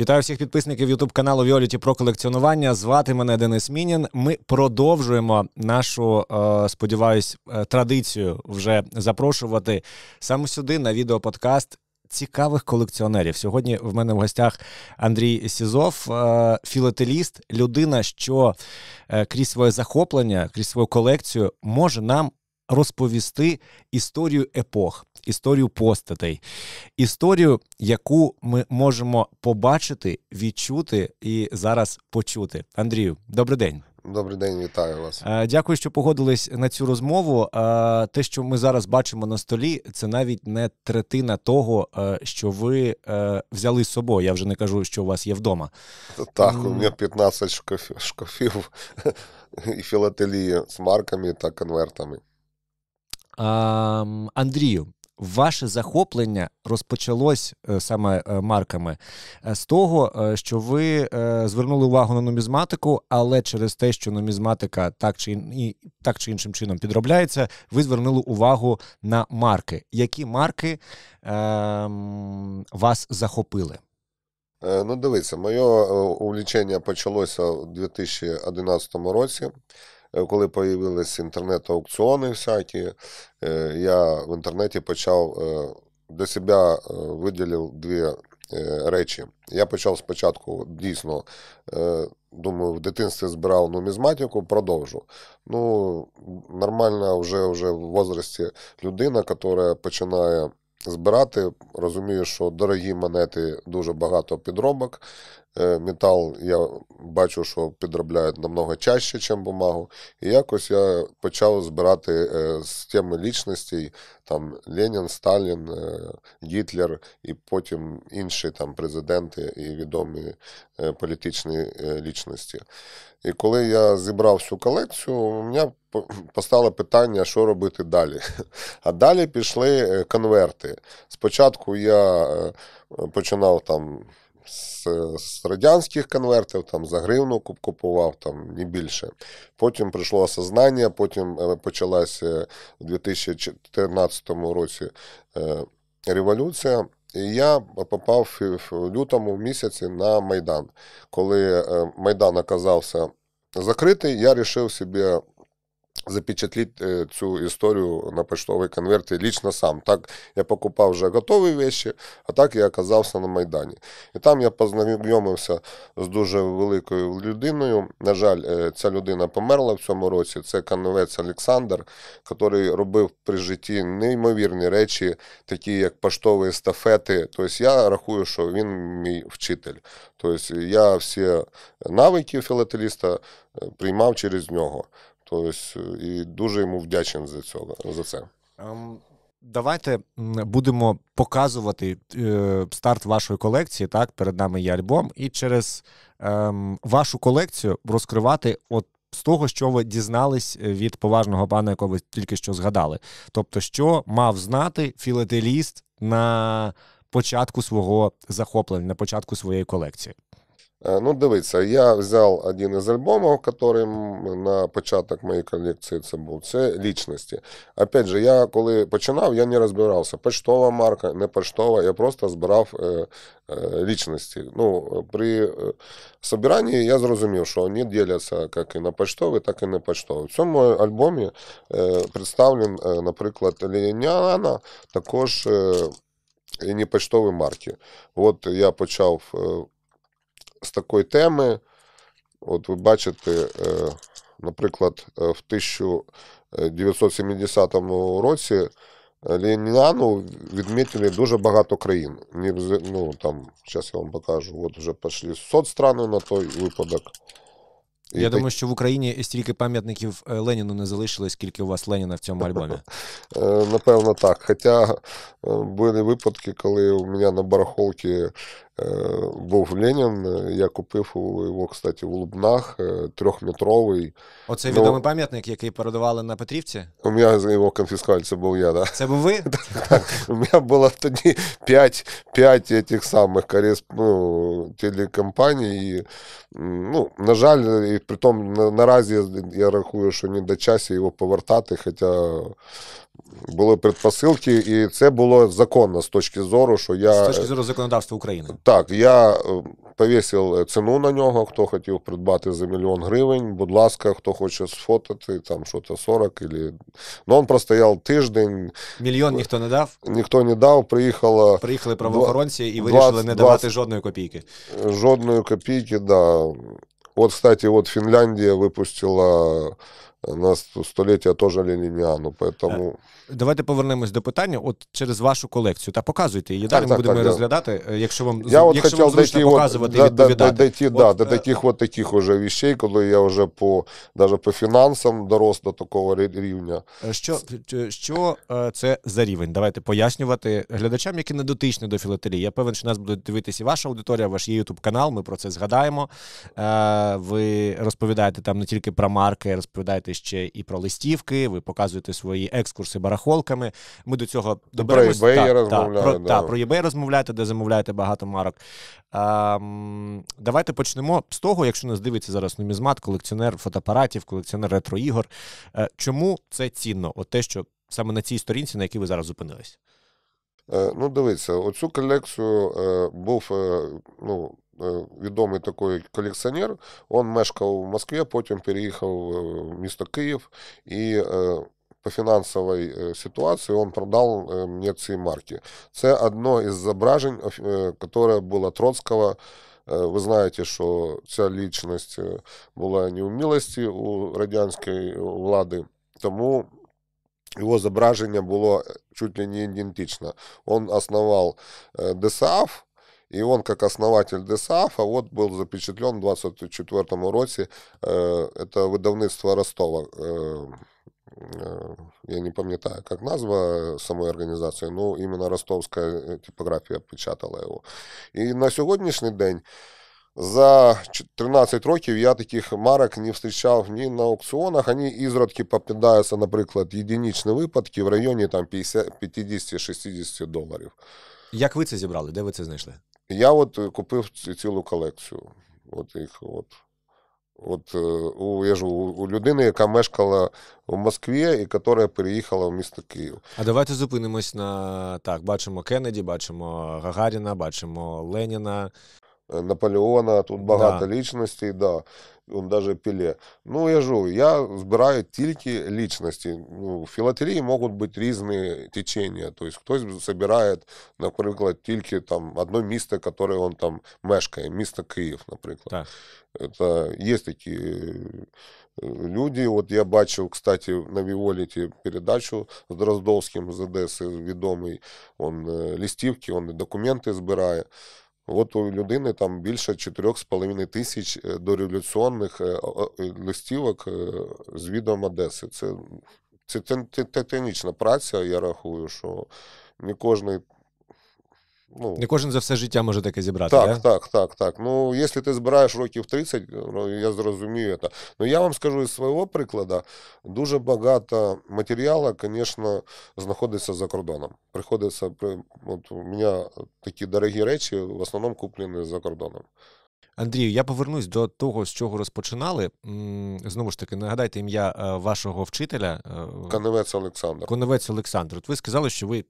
Вітаю всіх підписників Ютуб каналу Віоліті про колекціонування. Звати мене Денис Мінін. Ми продовжуємо нашу, е, сподіваюсь, е, традицію вже запрошувати саме сюди на відеоподкаст цікавих колекціонерів. Сьогодні в мене в гостях Андрій Сізов, е, філателіст, людина, що крізь своє захоплення, крізь свою колекцію може нам розповісти історію епох історію постатей, історію, яку ми можемо побачити, відчути і зараз почути. Андрію, добрий день. Добрий день, вітаю вас. Е, дякую, що погодились на цю розмову. Е, те, що ми зараз бачимо на столі, це навіть не третина того, е, що ви взяли з собою. Я вже не кажу, що у вас є вдома. Так, у мене 15 шкафів, шкафів і філателії з марками та конвертами. Андрію, Ваше захоплення розпочалось е, саме е, марками е, з того, що ви звернули увагу на нумізматику, але через те, що нумізматика так чи і так чи іншим чином підробляється, ви звернули увагу на марки. Які марки е-м, вас захопили? Ну, дивіться, моє увлічення почалося у 2011 році. Е, коли появились інтернет-аукціони, всякі, е, я в інтернеті почав е, для себе виділив дві речі. Я почав спочатку, дійсно, думаю, в дитинстві збирав нумізматику, продовжу. Ну, нормальна вже вже в возрасті людина, яка починає збирати, Розумію, що дорогі монети дуже багато підробок. Е, метал я бачу, що підробляють намного чаще, ніж бумагу. І якось я почав збирати е, з теми лічностей там Ленін, Сталін, е, Гітлер і потім інші там президенти і відомі політичні лічності. І коли я зібрав всю колекцію, у мене постало питання, що робити далі. А далі пішли конверти. Спочатку я починав там з, з радянських конвертів, там за гривну купував, там не більше. Потім прийшло осознання, потім е, почалася у 2014 році е, революція. І я попав в лютому місяці на Майдан. Коли е, Майдан оказався закритий, я вирішив собі запечатлить э, цю історію на поштовий конверте лично сам. Так я покупав вже готові речі, а так я оказався на Майдані. І там я познайомився з дуже великою людиною. На жаль, е, ця людина померла в цьому році. Це кановець Олександр, який робив при житті неймовірні речі, такі як поштові естафети. Тобто я рахую, що він мій вчитель. Тобто я всі навики філателіста е, приймав через нього. Тобто, е, і дуже йому вдячен за цього за це. Ем, давайте будемо показувати е, старт вашої колекції. Так, перед нами є альбом, і через е, вашу колекцію розкривати от з того, що ви дізнались е, від поважного пана, якого ви тільки що згадали. Тобто, що мав знати філателіст на початку свого захоплення, на початку своєї колекції. Е, ну, дивіться, я взяв один із альбомів, який на початок моєї колекції це був. Це лічності. Опять же, я коли починав, я не розбирався. Почтова марка, не почтова, я просто збирав е, е, лічності. Ну, При е, собиранні я зрозумів, що вони діляться як і на почтові, так і на почтові. В цьому альбомі е, представлен, е, наприклад, Лініана, також е, і не почтові марки. От я почав. Е, з такої теми, от ви бачите, е, наприклад, е, в 1970 році е, Леніану відмітили дуже багато країн. Ну, там, Зараз я вам покажу. От вже пішли 100 на той випадок. я так... думаю, що в Україні стільки пам'ятників Леніну не залишилось, скільки у вас Леніна в цьому альбомі. Напевно, так. Хоча були випадки, коли у мене на барахолці Е, був Ленін, е, я купив його, кстати, в Лубнах, е, трьохметровий. Оце ну, відомий пам'ятник, який передавали на Петрівці? У мене його конфіскували, це був я, да. Це був ви? У мене було тоді п'ять 5 этих самих ну, телекомпаній. ну, на жаль, і при тому наразі я рахую, що не до часу його повертати, хоча були предпосилки, і це було законно з точки зору, що я. З точки зору законодавства України. Так, я е, повісив ціну на нього, хто хотів придбати за мільйон гривень. Будь ласка, хто хоче сфотати, там щось 40 или... Ну, він простояв тиждень. Мільйон ніхто не дав? Ніхто не дав. Приїхало... Приїхали правоохоронці і вирішили 20, не давати 20... жодної копійки. Жодної копійки, так. Да. От, кстати, от Фінляндія випустила нас століття теж лініану, е, поэтому... Давайте повернемось до питання от через вашу колекцію. Та показуйте її. Далі так, ми так, будемо так, розглядати, е, якщо вам я от якщо вам зручно дойти, показувати от, і відповідати. Дойти, от, да, до е, таких от таких уже віщей, коли я вже по навіть по фінансам дорос до такого рівня. Що що це за рівень? Давайте пояснювати глядачам, які не дотичні до філателії. Я певен, що нас буде дивитися і ваша аудиторія, ваш є YouTube канал. Ми про це згадаємо. Ви розповідаєте там не тільки про марки, розповідаєте розказуєте ще і про листівки, ви показуєте свої екскурси барахолками. Ми до цього доберемось. Про eBay та, та, про, да. та, про eBay розмовляєте, де замовляєте багато марок. А, ем, Давайте почнемо з того, якщо нас дивиться зараз нумізмат, колекціонер фотоапаратів, колекціонер ретроігор. Е, чому це цінно? От те, що саме на цій сторінці, на якій ви зараз зупинились? Е, ну, дивіться, оцю колекцію е, був е, ну, Э, відомий такий колекціонер, він мешкав в Москві, потім переїхав в э, місто Київ і э, по фінансовій ситуації він продав мені ці марки. Це одне із зображень, яке було Троцького. Ви знаєте, що ця лічність була не в милості у радянської влади, тому його зображення було чуть ли не ідентично. Він основав ДСАФ, і он, як основатель ДСАФа, вот был запечатлен в 24 році. Е, это видавництво Ростова. Е, е, я не пам'ятаю, як назва самої організації, ну іменно ростовська типографія печатала його. І на сьогоднішній день. За 13 років я таких марок не зустрічав ні на аукціонах. Вони ізродки попадаються, наприклад, єдинічні випадки в районі 50-60 доларів. Як ви це зібрали? Де ви це знайшли? Я от е, купив цілу колекцію. От їх, от. От е, у я ж у людини, яка мешкала в Москві і яка переїхала в місто Київ. А давайте зупинимось на так. Бачимо Кеннеді, бачимо Гагаріна, бачимо Леніна. Е, Наполеона, тут багато да. лічностей, да. он даже пиле. Ну я ж я збираю только личности. Ну, в быть разные течения, то есть кто хтось збирає, наприклад, тільки там одно место, которое он там мешкает, место Киев, например. Так. Це є такі люди. вот я бачил, кстати, на Виволите передачу з Дроздовським з Одеси відомий, він э, листівки, він документи збирає. От у людини там більше 4,5 тисяч е, дореволюційних е, е, листівок з відом Одеси. Це це титанічна праця, я рахую, що не кожний ну не кожен за все життя може таке зібрати. Так, да? так, так, так. Ну якщо ти збираєш років 30, ну, я зрозумію це. Ну я вам скажу із свого прикладу, дуже багато матеріалу, звісно, знаходиться за кордоном. Приходиться от у мене такі дорогі речі, в основному куплені за кордоном. Андрію, я повернусь до того, з чого розпочинали. Знову ж таки, нагадайте ім'я е, вашого вчителя. Е, Коневець Олександр. Коневець Олександр. От ви сказали, що ви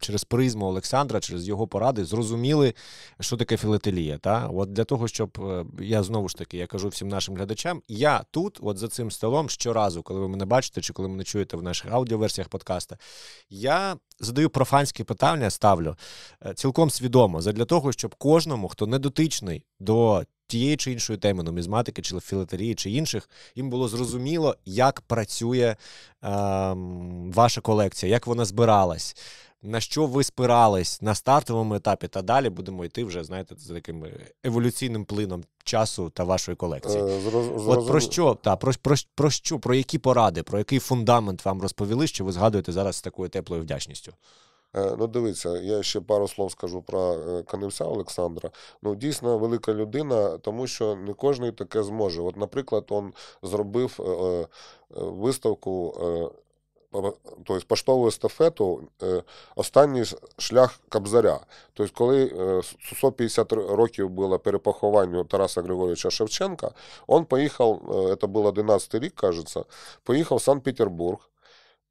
через призму Олександра, через його поради зрозуміли, що таке філателія. Та от для того, щоб е, я знову ж таки я кажу всім нашим глядачам, я тут, от за цим столом, щоразу, коли ви мене бачите, чи коли мене чуєте в наших аудіоверсіях подкаста, я задаю профанські питання, ставлю е, цілком свідомо задля того, щоб кожному, хто не дотичний до. Тієї чи іншої теми нумізматики, чи філатерії, чи інших, їм було зрозуміло, як працює е, ваша колекція, як вона збиралась, на що ви спирались на стартовому етапі, та далі будемо йти вже, знаєте, за таким е, еволюційним плином часу та вашої колекції. Е, зрозум... От про що та про, про про, що, про які поради, про який фундамент вам розповіли, що ви згадуєте зараз з такою теплою вдячністю? Е, ну, дивіться, я ще пару слов скажу про Каневся Олександра. Ну, дійсно велика людина, тому що не кожен таке зможе. От, наприклад, він зробив виставку тобто поштову естафету, е, останній шлях Кабзаря. Тобто, коли 150 е, років було перепоховання Тараса Григоровича Шевченка, він поїхав, е, це був 11 рік, кажеться, поїхав в Санкт-Петербург.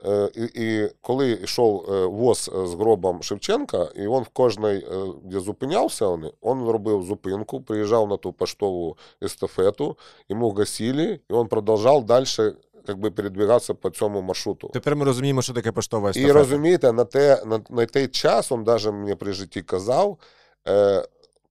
Е, і і коли йшов е, воз е, з гробом Шевченка, і він в кожній, де зупинявся, він, робив зупинку, приїжджав на ту поштову естафету, йому гасили, і він продовжав далі якби передвігатися по цьому маршруту. Тепер ми розуміємо, що таке поштова естафета. І розумієте, на те, на, на той час він навіть мені при житті казав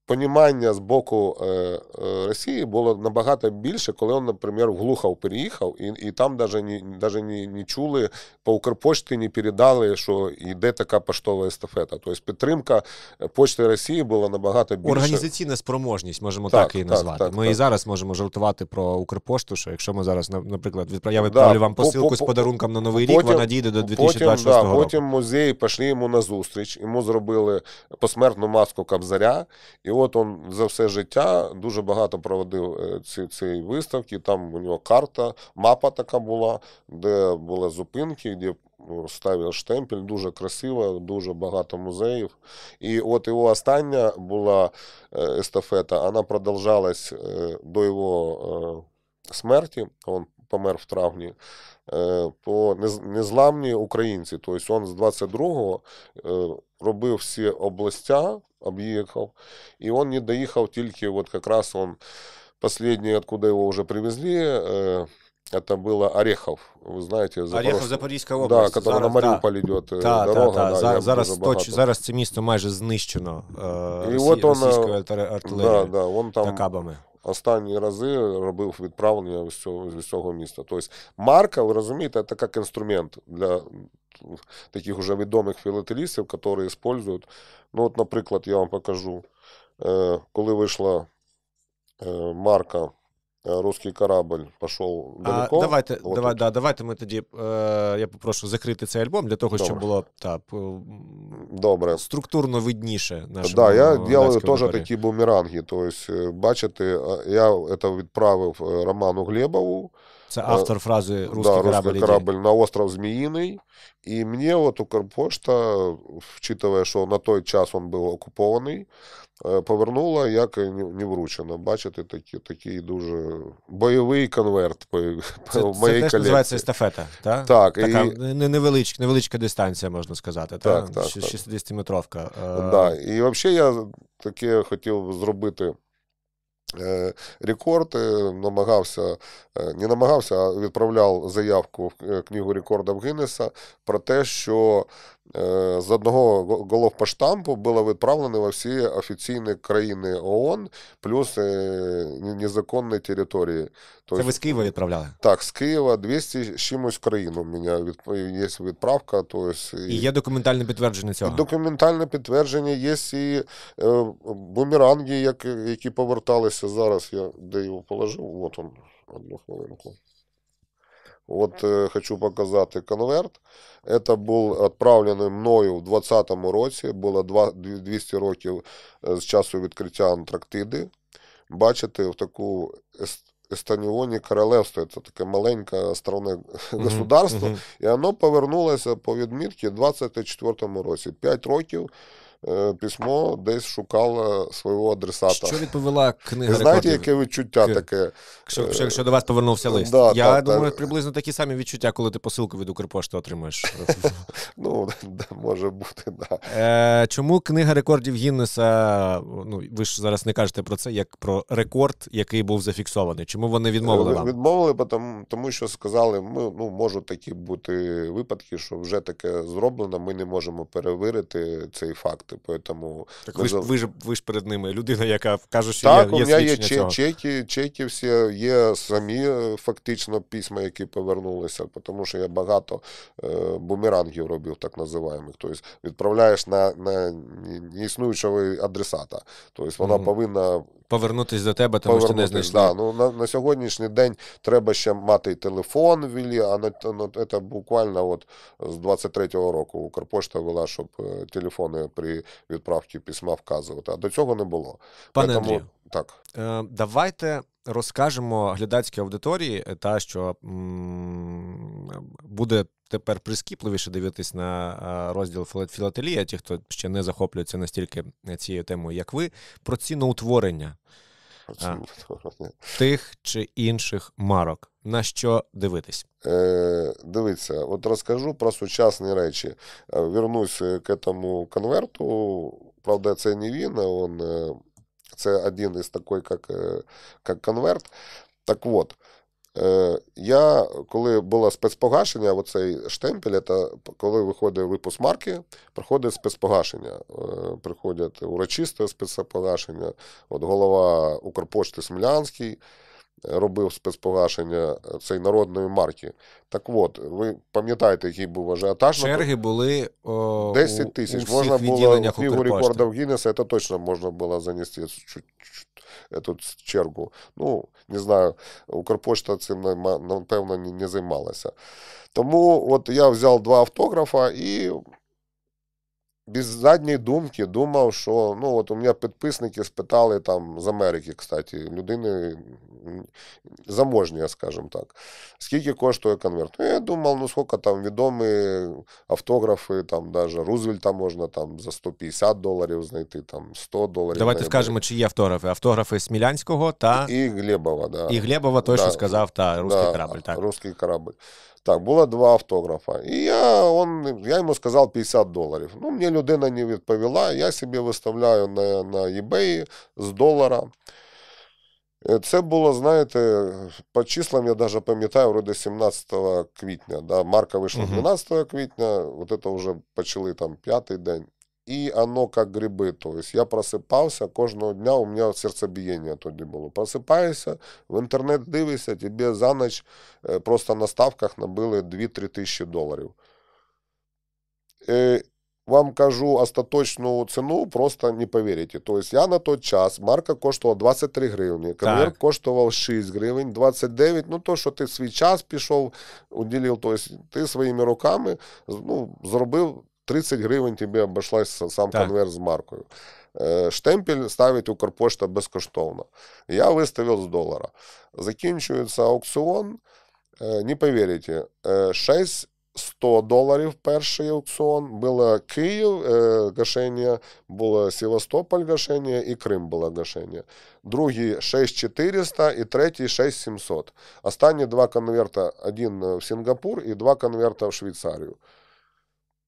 понімання з боку е, е, Росії було набагато більше, коли він, наприклад, в Глухов переїхав, і і там навіть ні, навіть ні, чули по Укрпочті, не передали, що йде така поштова естафета. Тобто підтримка е, Почти Росії була набагато більше. Організаційна спроможність можемо так, так і назвати. Так, так, ми і зараз можемо жартувати про Укрпошту, що якщо ми зараз, наприклад, відправ... я відправлю да, вам посилку по, по, з подарунком на новий потім, рік, вона дійде до 2026 потім, року. потім музеї пішли йому на зустріч, йому зробили посмертну маску Кабзаря. і от он за все життя дуже багато проводив е, ці, цієї виставки. Там у нього карта, мапа така була, де були зупинки, де ну, ставив штемпель, дуже красиво, дуже багато музеїв. І от його остання була е, естафета, вона продовжалась е, до його смерті. Он помер в травні по е, незламні українці. Тобто він з 22-го е, робив всі областя, об'їхав, і він не доїхав тільки от якраз він последний, откуда його вже привезли. Это е, было Орехов, вы знаете, Запорожье. Орехов, Запорізька область. Да, зараз, на Маріуполь да. йде та, дорога. Та, та, да, зараз, точ, зараз це місто майже знищено е, І росі, от он, артилерією да, да, он там, та останні рази робив відправлення з цього, з цього міста. Тобто, марка, ви розумієте, це як інструмент для таких уже відомих філателістів, які використовують. Ну, от, наприклад, я вам покажу, е, коли вийшла е, марка Э, русский корабль пішов далеко. А, давайте, От давай, да, давайте ми тоді. Е, э, я попрошу закрити цей альбом для того, Добре. щоб було та, Добре. структурно видніше. нашому Да, я э, я теж такі бумеранги. Тобто, бачите, я це відправив е, Роману Глебову. Це е, автор фрази «Русский да, корабль «Русский корабль на остров Зміїний. І мені от Укрпошта, вчитывая, що на той час він був окупований, Е, повернула, як е, не вручено. Бачите, такий такий дуже бойовий конверт по, це, по моїй це називається естафета, та? так? Така і... невеличка, невеличка дистанція, можна сказати. Та? Так, так, 60-метровка. Так. Е. І взагалі я таке хотів зробити рекорд, намагався, не намагався, а відправляв заявку в книгу рекордів Гіннеса про те, що Е, з одного голов по штампу було відправлено во всі офіційні країни ООН, плюс е, незаконні території. То Це ви з Києва відправляли? Так, з Києва 200 з чимось країн у мене є відправка. То есть, і є документальне підтвердження цього? Документальне підтвердження є і е, бумеранги, які поверталися зараз. Я де його положив? От он, одну хвилинку. От э, хочу показати конверт. Це був відправлений мною в 20-му році. Було 200 років з часу відкриття Антарктиди. Бачите, в таку Естаніоні королевство, це таке маленьке островне государство, і воно повернулося э, по відмітці в 24-му році. 5 років. Е, письмо десь шукала свого адресата. Що відповіла книга? Ви знаєте, яке відчуття К... таке? Якщо, е, якщо до вас повернувся лист. Да, Я та, думаю, та... приблизно такі самі відчуття, коли ти посилку від Укрпошти отримаєш. Ну, може бути, так. Е, чому книга рекордів Гіннеса? Ну, ви ж зараз не кажете про це, як про рекорд, який був зафіксований. Чому вони відмовили е, вам? Відмовили, тому, тому що сказали, ми ну можуть такі бути випадки, що вже таке зроблено, ми не можемо перевірити цей факт контракты, типу, поэтому... Так ви ж, ви ж ви ж перед ними людина, яка каже, що так, є, є свідчення цього. Так, у мене є чеки, чеки всі, є самі е, фактично письма, які повернулися, тому що я багато е, бумерангів робив, так називаємо. Тобто відправляєш на на неіснуючого адресата. Тобто вона mm-hmm. повинна... Повернутися до тебе, тому що не знайшли. Да. Ну, на, на сьогоднішній день треба ще мати і телефон ввели, а на, на, ну, це буквально от з 23-го року Укрпошта вела, щоб е, телефони при Відправки письма вказувати. А до цього не було. Пане Тому, Андрію, так е, давайте розкажемо глядацькій аудиторії, та що м- буде. Тепер прискіпливіше дивитись на е, розділ філателія, ті, хто ще не захоплюється настільки цією темою, як ви, про ціноутворення, про е, ціноутворення. тих чи інших марок на що дивитись? Е, Дивіться, от розкажу про сучасні речі. Е, вернусь е, к этому конверту. Правда, це не він, он, е, це один із такої, як, як конверт. Так от. Я, коли було спецпогашення, оцей штемпель, це коли виходить випуск марки, проходить спецпогашення. Приходять урочисте спецпогашення. От голова Укрпошти Смілянський робив спецпогашення е, цієї народної марки. Так от, ви пам'ятаєте, який був ажіотаж? Черги були о, 10 тисяч. Можна було в книгу рекордів Гіннеса, це точно можна було занести цю чергу. Ну, не знаю, Укрпошта цим напевно не займалася. Тому от я взяв два автографа і без задньої думки думав, що ну от у мене підписники спитали там з Америки, кстати, людини заможні, скажімо так, скільки коштує конверт. Ну, я думав, ну скільки там відомі автографи, там навіть Рузвельта можна там за 150 доларів знайти, там 100 доларів. Давайте найбільше. скажемо, чи є автографи. Автографи Смілянського та і Глебова, да. І Глебова, той, да. що сказав, та русський да. корабль. Так. Русський корабль. Так, було два автографа. І я он, я йому сказав 50 доларів. Ну, Мені людина не відповіла, я собі виставляю на на eBay з долара. Е, це було, знаєте, по числам я навіть пам'ятаю, вроде 17 квітня. Да, Марка вийшла 12 квітня, от це вже почали там п'ятий день. І оно як гриби. Тобто я просипався кожного дня, у мене серцебієння тоді було. Просипаєшся, в інтернет дивишся, тобі за ніч э, просто на ставках набили 2-3 тисячі доларів. Э, вам кажу остаточну ціну, просто не повірите. Тобто я на той час марка коштувала 23 гривні, конверт коштував 6 гривень, 29. Ну, то, що ти свій час пішов, уділив, тобто ти своїми руками ну, зробив 30 гривень тобі обійшлась сам так. конверт з маркою. Е, штемпель ставить Укрпошта безкоштовно. Я виставив з долара. Закінчується аукціон. Е, не повірите, 6 е, доларів перший аукціон. Було Київ гашення, було Севастополь гашення і Крим було гашення. Другий 6400 і третій 6700. Останні два конверта: один в Сингапур і два конверта в Швейцарію.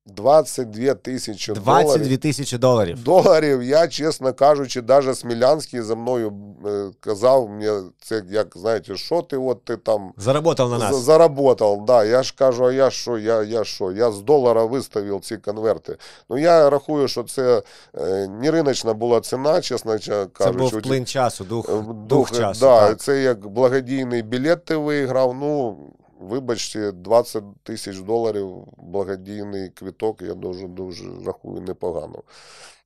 22 тисячі доларів. 22 тисячі доларів. Доларів, я, чесно кажучи, навіть Смілянський за мною э, казав, мені це як знаєте, що ти от ти там. Заработав на нас. Заработав, да. Я ж кажу, а я що, я я що? Я з долара виставив ці конверти. Ну я рахую, що це е, не риночна була ціна, чесно кажучи. Це був плин часу, дух, е, дух, дух е, часу. Да, так. Це як благодійний білет ти виграв. ну вибачте, 20 тисяч доларів благодійний квіток, я дуже дуже рахую непогано.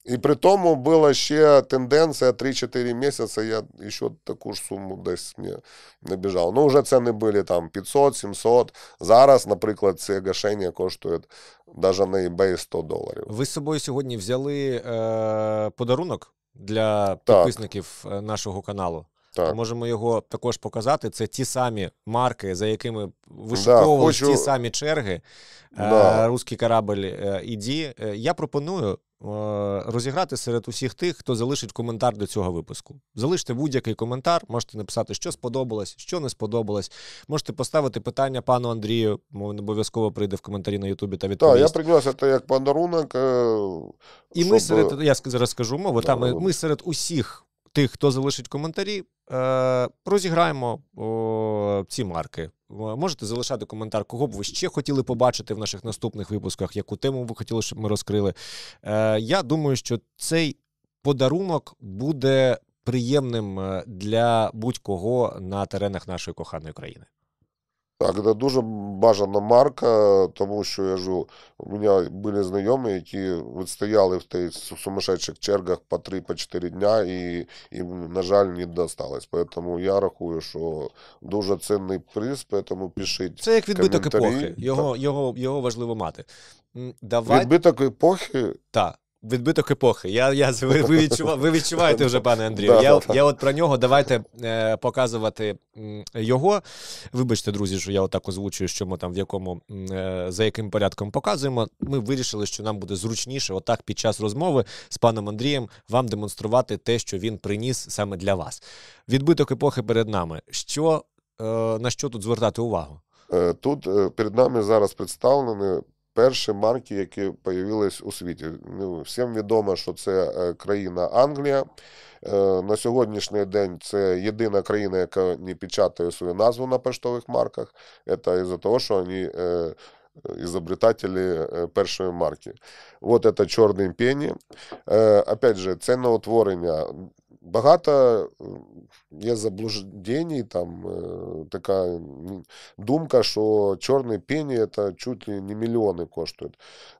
І при тому була ще тенденція 3-4 місяці, я ще таку ж суму десь не набіжав. Ну, вже це не були там 500-700. Зараз, наприклад, це гашення коштує навіть на eBay 100 доларів. Ви з собою сьогодні взяли е, подарунок для підписників е, нашого каналу? Так. То можемо його також показати. Це ті самі марки, за якими вишуковували да, хочу... ті самі черги. Да. Е, Руський корабель е, іді. Е, я пропоную. Розіграти серед усіх тих, хто залишить коментар до цього випуску. Залиште будь-який коментар, можете написати, що сподобалось, що не сподобалось. Можете поставити питання пану Андрію, він обов'язково прийде в коментарі на Ютубі та відповість. Так, Я пригласив це як подарунок. Щоб... І ми серед я зараз скажу мову, Та ми, ми серед усіх тих, хто залишить коментарі. Е, розіграємо о, ці марки. Можете залишати коментар, кого б ви ще хотіли побачити в наших наступних випусках, яку тему ви хотіли, щоб ми розкрили. Е, Я думаю, що цей подарунок буде приємним е, для будь-кого на теренах нашої коханої країни. Так, це дуже бажана марка, тому що я жив, у мене були знайомі, які відстояли в тих сумасшедших чергах по 3-4 дня, і їм, на жаль, не досталось. Тому я рахую, що дуже цінний приз, тому пишіть. Це як відбиток епохи. Його, його, його важливо мати. Давай... Відбиток епохи. Так відбиток епохи. Я, я, Ви ви, відчува, ви відчуваєте вже, пане Андрію. Да, я да, я от про нього давайте е, показувати його. Вибачте, друзі, що я отак озвучую, що ми там в якому е, за яким порядком показуємо. Ми вирішили, що нам буде зручніше, отак під час розмови з паном Андрієм вам демонструвати те, що він приніс саме для вас. Відбиток епохи перед нами. Що е, на що тут звертати увагу? Е, тут е, перед нами зараз представлені перші марки, які появились у світі. Ну, всім відомо, що це е, країна Англія. Е, на сьогоднішній день це єдина країна, яка не печатає свою назву на поштових марках. Це із-за того, що вони изобретатели е, першої марки. От це чорний пені. Опять же, це утворення Багато є заблуждень, там э, така думка, що чорний пені це чуть ли не мільйони коштує.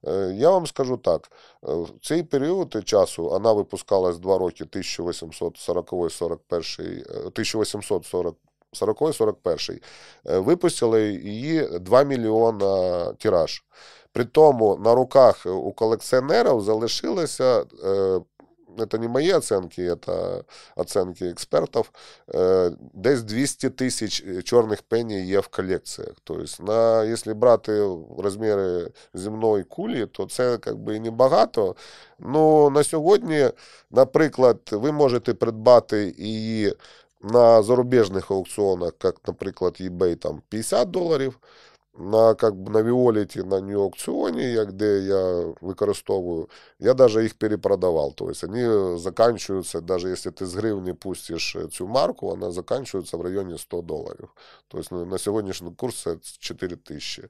Э, я вам скажу так: э, в цей період часу вона випускалась 2 роки 1840-41 41 Випустили її 2 мільйона тираж. При тому на руках у колекціонерів залишилося это не мои оценки, это оценки экспертов, э, десь 200 тисяч э, чорних пені є в колекціях. Тобто, на, якщо брати розміри земної кулі, то це якби і небагато. Ну, на сьогодні, наприклад, ви можете придбати її на зарубіжних аукціонах, як, наприклад, eBay там 50 доларів на как бы, на Віоліті на Нью-Аукціоні, як де я використовую, я навіть їх перепродавав. Тобто вони э, закінчуються, навіть якщо ти з гривні пустиш э, цю марку, вона закінчується в районі 100 доларів. Тобто ну, на сьогоднішній курс це 4 тисячі.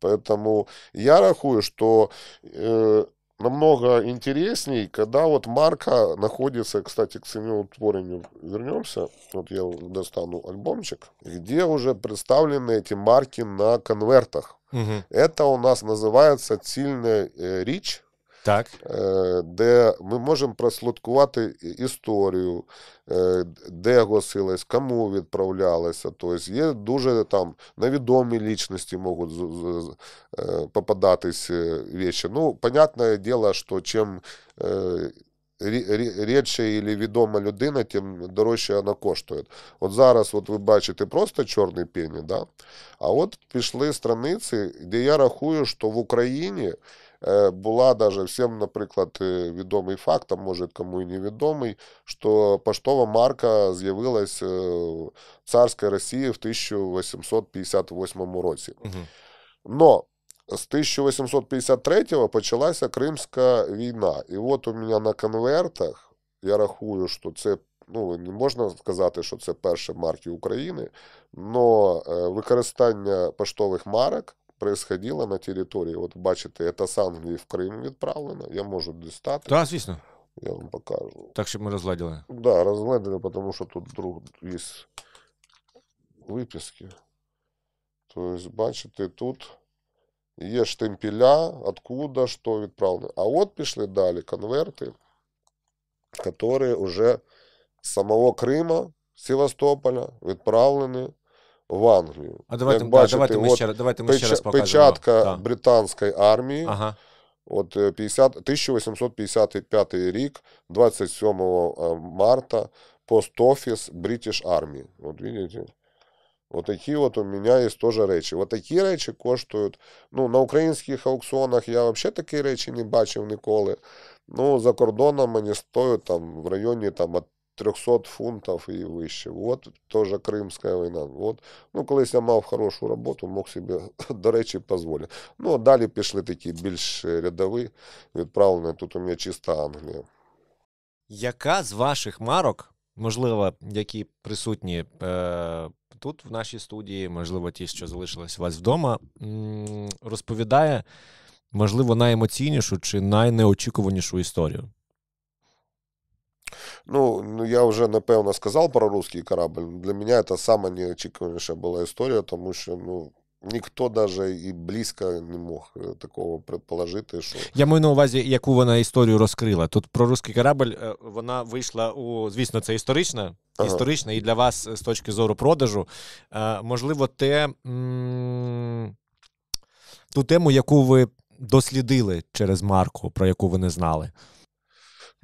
Поэтому я рахую, що е, э, намного интересней, когда вот марка находится, кстати, к семиутворению вернемся, вот я достану альбомчик, где уже представлены эти марки на конвертах. Угу. Это у нас называется сильный э, рич, так. Е, де ми можемо прослідкувати історію, е, де гасилась, кому відправлялося. Тобто є дуже там невідомі лічності можуть е, попадатися речі. Ну, понятне діло, що чим рідше і відома людина, тим дорожче вона коштує. От зараз от ви бачите просто чорний пені, да? а от пішли страниці, де я рахую, що в Україні. Э, була даже всім, наприклад, э, відомий факт, а може кому і невідомий, що поштова марка з'явилась э, в царській Росії в 1858 році. Угу. Но з 1853 почалася Кримська війна. І от у мене на конвертах, я рахую, що це. Ну, не можна сказати, що це перші марки України, але використання поштових марок происходило на території. От бачите, це з Англії в Крим відправлено. Я можу дістати. Так, звісно. Я вам покажу. Так, щоб ми розгладили. Так, да, розладили, тому що тут вдруг є виписки. Тобто, бачите, тут є штемпеля, откуда, що відправлено. А от пішли далі конверти, які вже з самого Криму, Севастополя відправлені в Англію. А давайте Як бачите, давайте ми от, ще давайте ми печ, ще раз печатка да. британської армії. Ага. От 50, е, 1855 рік, 27 е, марта, пост-офіс British Army. От видите? Вот такі вот у мене є теж речі. Вот такі речі коштують. Ну, на українських аукціонах я взагалі такі речі не бачив ніколи. Ну, за кордоном мені стоять там в районі там, от 300 фунтів і вище. От теж Кримська війна. От. Ну, колись я мав хорошу роботу, мог собі, до речі, дозволити. Ну, а далі пішли такі більш рядові відправлені. Тут у мене чиста Англія. Яка з ваших марок, можливо, які присутні е- тут в нашій студії, можливо, ті, що залишились у вас вдома, м- розповідає, можливо, найемоційнішу чи найнеочікуванішу історію? Ну, ну я вже напевно сказав про русський корабль. Для мене це саме неочікуваніша була історія, тому що ну. Ніхто навіть і близько не мог е, такого предположити. Що... Я маю на увазі, яку вона історію розкрила. Тут про русський корабль е, вона вийшла у, звісно, це історична, ага. історична і для вас е, з точки зору продажу. Можливо, те ту тему, яку ви дослідили через Марку, про яку ви не знали.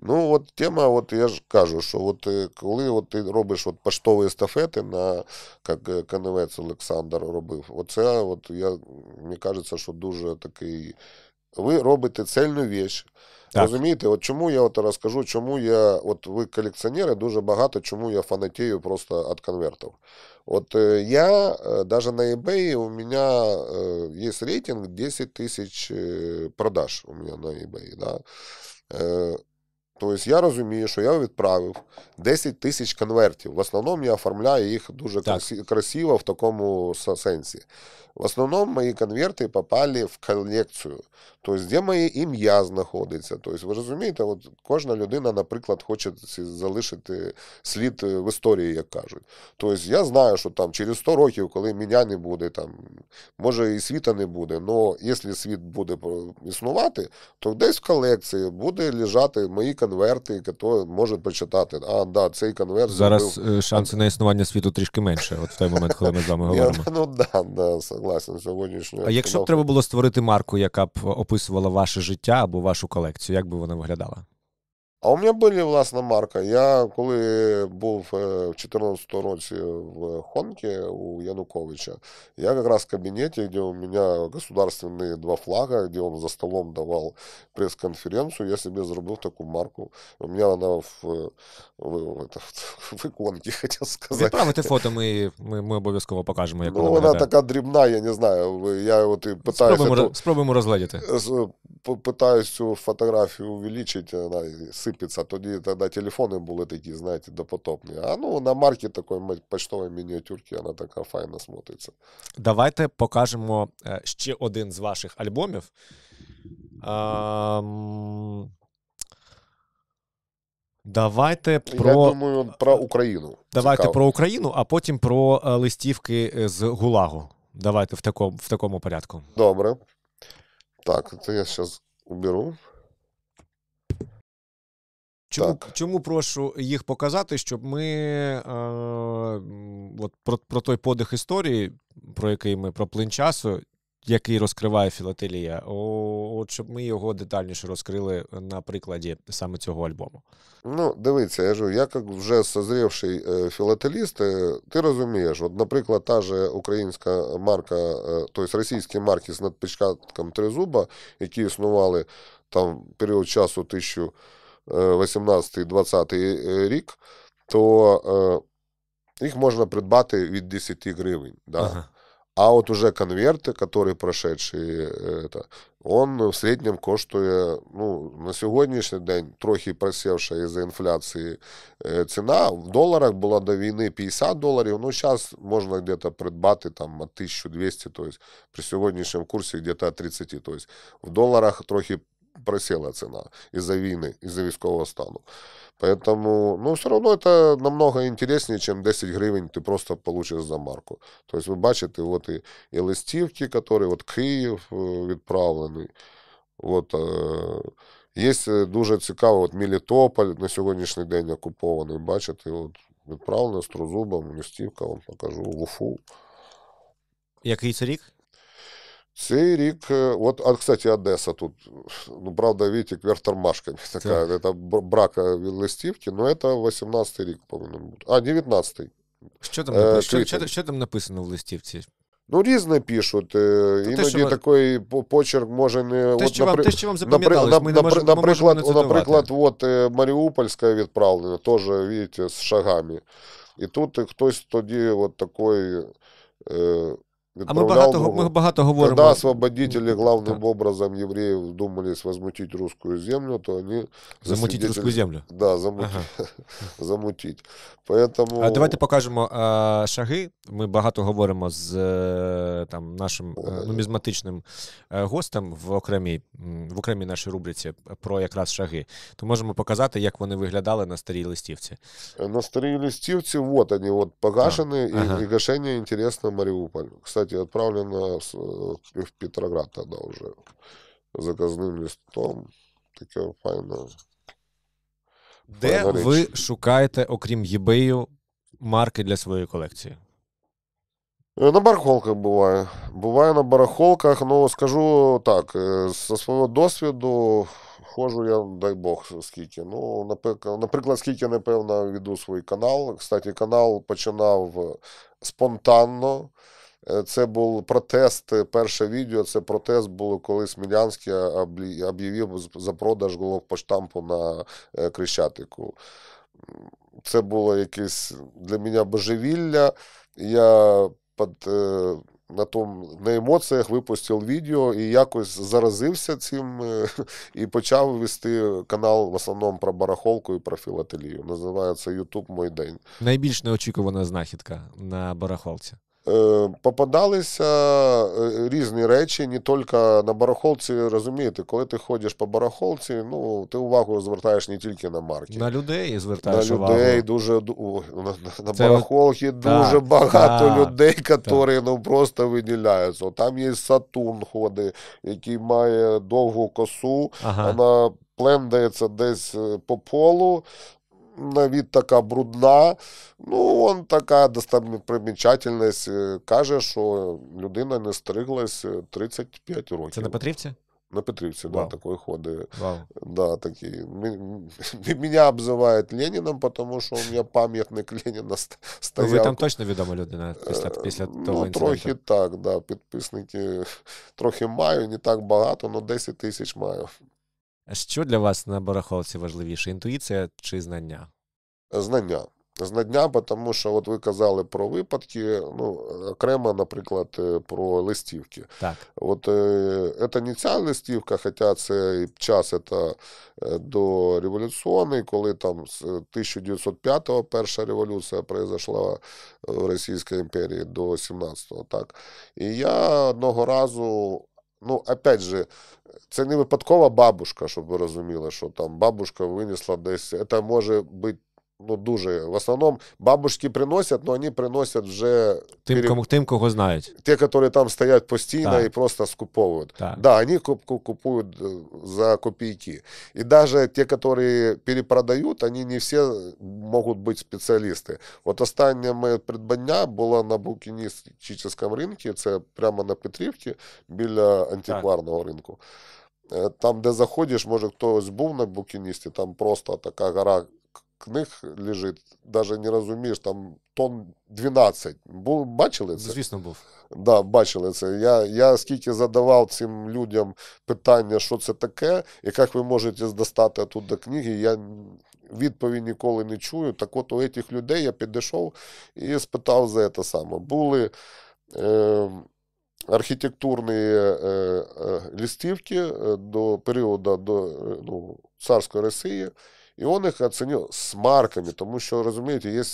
Ну, от тема, от я ж кажу, що от е, коли от ти робиш от поштові естафети, на як е, Каневець Олександр робив, оце от я, мені кажеться, що дуже такий. Ви робите цельну віч. Розумієте, от чому я от розкажу, чому я, от ви колекціонери, дуже багато, чому я фанатію просто від конвертів. От е, я навіть на eBay у мене є рейтинг 10 тисяч продаж у мене на eBay. Да? Тобто я розумію, що я відправив 10 тисяч конвертів. В основному я оформляю їх дуже так. красиво в такому сенсі. В основном мої конверти попали в колекцію, тобто, де моє ім'я знаходиться. Тобто, ви розумієте, от кожна людина, наприклад, хоче залишити э, слід э, в історії, як кажуть. Тобто, я знаю, що там через 100 років, коли мене не буде, там, може і світа не буде, але якщо світ буде існувати, э, то десь в колекції буде лежати мої конверти, які можуть прочитати. А, да, цей конверт зараз був... Е, шанси на існування світу трішки менше, от в той момент, коли ми з вами говоримо. Ну да, да согласен. Сьогоднішня а якщо б треба було створити марку, яка б описувала ваше життя або вашу колекцію, як би вона виглядала? А у мене були власна марка. Я коли був е, в 2014 році в Хонке у Януковича, я якраз в кабінеті, де у мене государственні два флага, де він за столом давав прес-конференцію, я собі зробив таку марку. У мене вона в в, в іконці, хотів сказати. Відправити фото, ми ми, ми обов'язково покажемо. Ну, Вона виглядає. така дрібна, я не знаю. Я от і питаюся, Спробуємо, то, спробуємо розглядіти. Питаюсь цю фотографію увеличити, вона сипається сипеться, тоді тоді телефони були такі, знаєте, допотопні. А ну на марки такої почтової мініатюрки вона така файно смотриться. Давайте покажемо е, ще один з ваших альбомів. А, Давайте про Я думаю, про Україну. Давайте Цікаво. про Україну, а потім про е, листівки е, з Гулагу. Давайте в такому в такому порядку. Добре. Так, це я зараз уберу. Чому так. чому прошу їх показати, щоб ми е, от про про той подих історії, про який ми про плин часу, який розкриває філателія, о, от щоб ми його детальніше розкрили на прикладі саме цього альбому? Ну, дивіться, я ж як вже созрівший е, філателіст, е, ти розумієш, от, наприклад, та же українська марка, е, тобто російські марки з надпечатком Тризуба, які існували там період часу тисячу. 18-20 е, е, рік, то е, їх можна придбати від 10 гривень. Да? Ага. А от уже конверти, які прошедші, он в середньому коштує ну, на сьогоднішній день, трохи просівша із за інфляції э, ціна. В доларах була до війни 50 доларів. Ну, зараз можна то придбати там 1200, тобто при сьогоднішньому курсі то 30. Тобто в доларах трохи просела цена из-за війни, из-за військового стану. Поэтому, ну, все равно это намного интереснее, чем 10 гривень ты просто получишь за марку. То есть ви бачите, от і, і листівки, які от Київ відправлений. От, є дуже цікаво, от Мілітополь на сьогоднішній день окупований. Бачите, от відправлено з Трузубом, листівка вам покажу, в Уфу. Який це рік? Цей рік, е, от, а кстати, Одеса тут. Ну, правда, видите, кверх тормашками така. Так. Це брак листівки, ну це 18-й рік по бути. А, 19-й. Що там, е, написано? Що, що, що там написано в листівці? Ну, різне пишуть. Е, Та Іноді що... такий почерк може не те, що от, напри... вам, те, що вам запам'яталось, ми не можемо, наприклад, ми можемо от Маріупольська відправлена, теж видите, з шагами. І тут хтось тоді от такий. Е... А ми багато ну, ми багато говоримо. Когда освободители главным да. образом евреев думались возмутить русскую землю, то они... Замутить засвидетели... землю? Да, замут... ага. Поэтому... А давайте покажемо а, шаги. Ми багато говоримо з е, там, нашим е, е. нумізматичним гостем в окремій, в окремій нашій рубриці про якраз шаги. То можемо показати, як вони виглядали на старій листівці. На старій листівці, от вони, от погашені, а. і, ага. і гашення інтересно Маріуполь. Кстати, кстати, отправлена э, в Петроград тогда уже заказним листом. Таке файне. Де файна ви річ. шукаєте, окрім eBay, марки для своєї колекції? Е, на барахолках буває. Буває на барахолках, ну скажу так, е, зі свого досвіду ходжу я, дай Бог, скільки. Ну, Наприклад, скільки, напевно, веду свій канал. Кстати, канал починав спонтанно. Е, це був протест. Е, перше відео це протест було, коли Смілянський е, об'явив за продаж головпоштампу на Крещатику. Це було якесь для мене божевілля. Я під, на том, на емоціях випустив відео і якось заразився цим і почав вести канал в основному про барахолку і про філателію. Називається Ютуб Мой день. Найбільш неочікувана знахідка на барахолці. Е, попадалися е, різні речі, не тільки на барахолці. Розумієте, коли ти ходиш по барахолці, ну ти увагу звертаєш не тільки на марки. На людей звертаєш на увагу. дуже ну, на, на барахолці от... дуже так, багато так, людей, які ну просто виділяються. Там є Сатун, ходи, який має довгу косу. Ага. Вона Плендається десь е, по полу, навіть така брудна. Ну, он така достопримічательність е, каже, що людина не стриглась 35 е, років. Це на Петрівці? На Петрівці, Вау. да, такой ходы. Да, такие. Меня обзывают Лениным, потому що у меня пам'ятник Леніна стояв. Ви там точно відома людина після е, після ну, того ну, інциденту? Трохи так, да. Підписники трохи маю, не так багато, але 10 тисяч маю. Що для вас на Бараховці важливіше: інтуїція чи знання? Знання. Знання, тому що от ви казали про випадки, ну окремо, наприклад, е, про листівки. Так. От е, це не ця листівка, хоча це час це е, до революційний, коли там з 1905-го перша революція произошла в Російській імперії до 17-го. Так. І я одного разу Ну, опять же, це не випадкова бабушка, щоб ви розуміли, що там бабушка винесла десь. Це може бути ну, дуже. В основному бабушки приносять, але вони приносять вже тим, пере... кому, тим кого знають. Те, которые там стоят постоянно да. и просто скуповують. Так, да они купують э, за копійки. І навіть ті, які перепродають, вони не всі можуть бути спеціалісти. От останнє моє придбання було на букіністичному ринку, це прямо на Петрівці, біля антикварного так. ринку. Э, там, де заходиш, може хтось був на букіністі, там просто така гора книг лежить, навіть не розумієш, там тон 12. Бу, бачили це? Звісно, був. Да, бачили це. Я я скільки задавав цим людям питання, що це таке, і як ви можете достати оттуда книги, я відповідь ніколи не чую. Так от у цих людей я підійшов і спитав за це саме. Були. Е, Архітектурні е, е, лістівки е, до періоду до е, ну, царської Росії. І он їх оцінив з марками, тому що, розумієте, є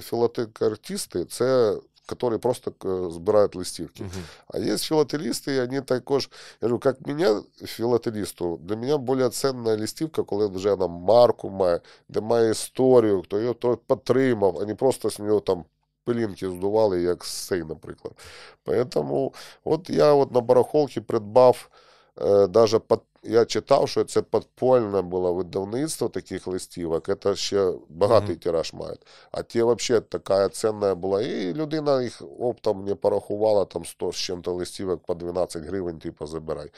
філатикартисти, це которые просто збирають э, листівки. Uh А є філателісти, і вони також. Я кажу, як мене, філателісту, для мене більш цінна листівка, коли вже вона марку має, де має історію, хто її той підтримав, а не просто з нього там пилинки здували, як з цей, наприклад. Поэтому от я от на барахолці придбав. Е, даже под, я читав, що це подпольне було видавництво таких листівок, це ще багатий mm -hmm. тираж мають. А ті взагалі така цінна була. І людина їх оптом не порахувала там 100 з чим-то листівок по 12 гривень, типу, забирай.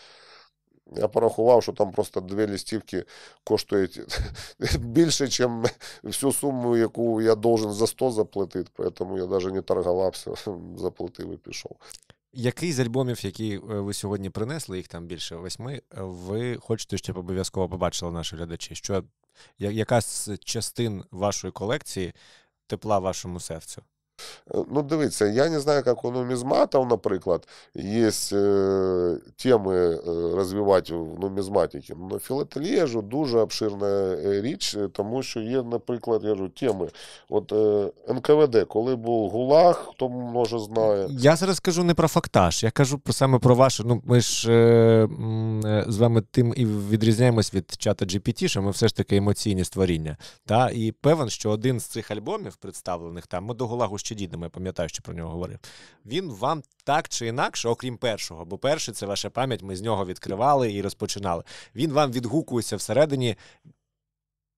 Я порахував, що там просто дві листівки коштують більше, ніж всю суму, яку я должен за 100 заплатити, поэтому я навіть не торгувався, заплатив і пішов. Який з альбомів, які е, ви сьогодні принесли, їх там більше восьми, е, ви хочете, щоб обов'язково побачили наші глядачі? Що яка з частин вашої колекції тепла вашому серцю? Э, ну, дивіться, я не знаю, як у нумізматів, наприклад, є е, теми е, розвивати в нумізматиці. Ну, філателія ж дуже обширна е, річ, тому що є, наприклад, я кажу, теми. От НКВД, коли був Гулаг, хто може знає. Я зараз кажу не про фактаж, я кажу саме про ваше. Ну, ми ж з вами тим і відрізняємось від чата GPT, що ми все ж таки емоційні створіння. Та? І певен, що один з цих альбомів представлених там, ми до Гулагу ще дійдемо. Бардом, я пам'ятаю, що про нього говорив. Він вам так чи інакше, окрім першого, бо перший це ваша пам'ять, ми з нього відкривали і розпочинали. Він вам відгукується всередині.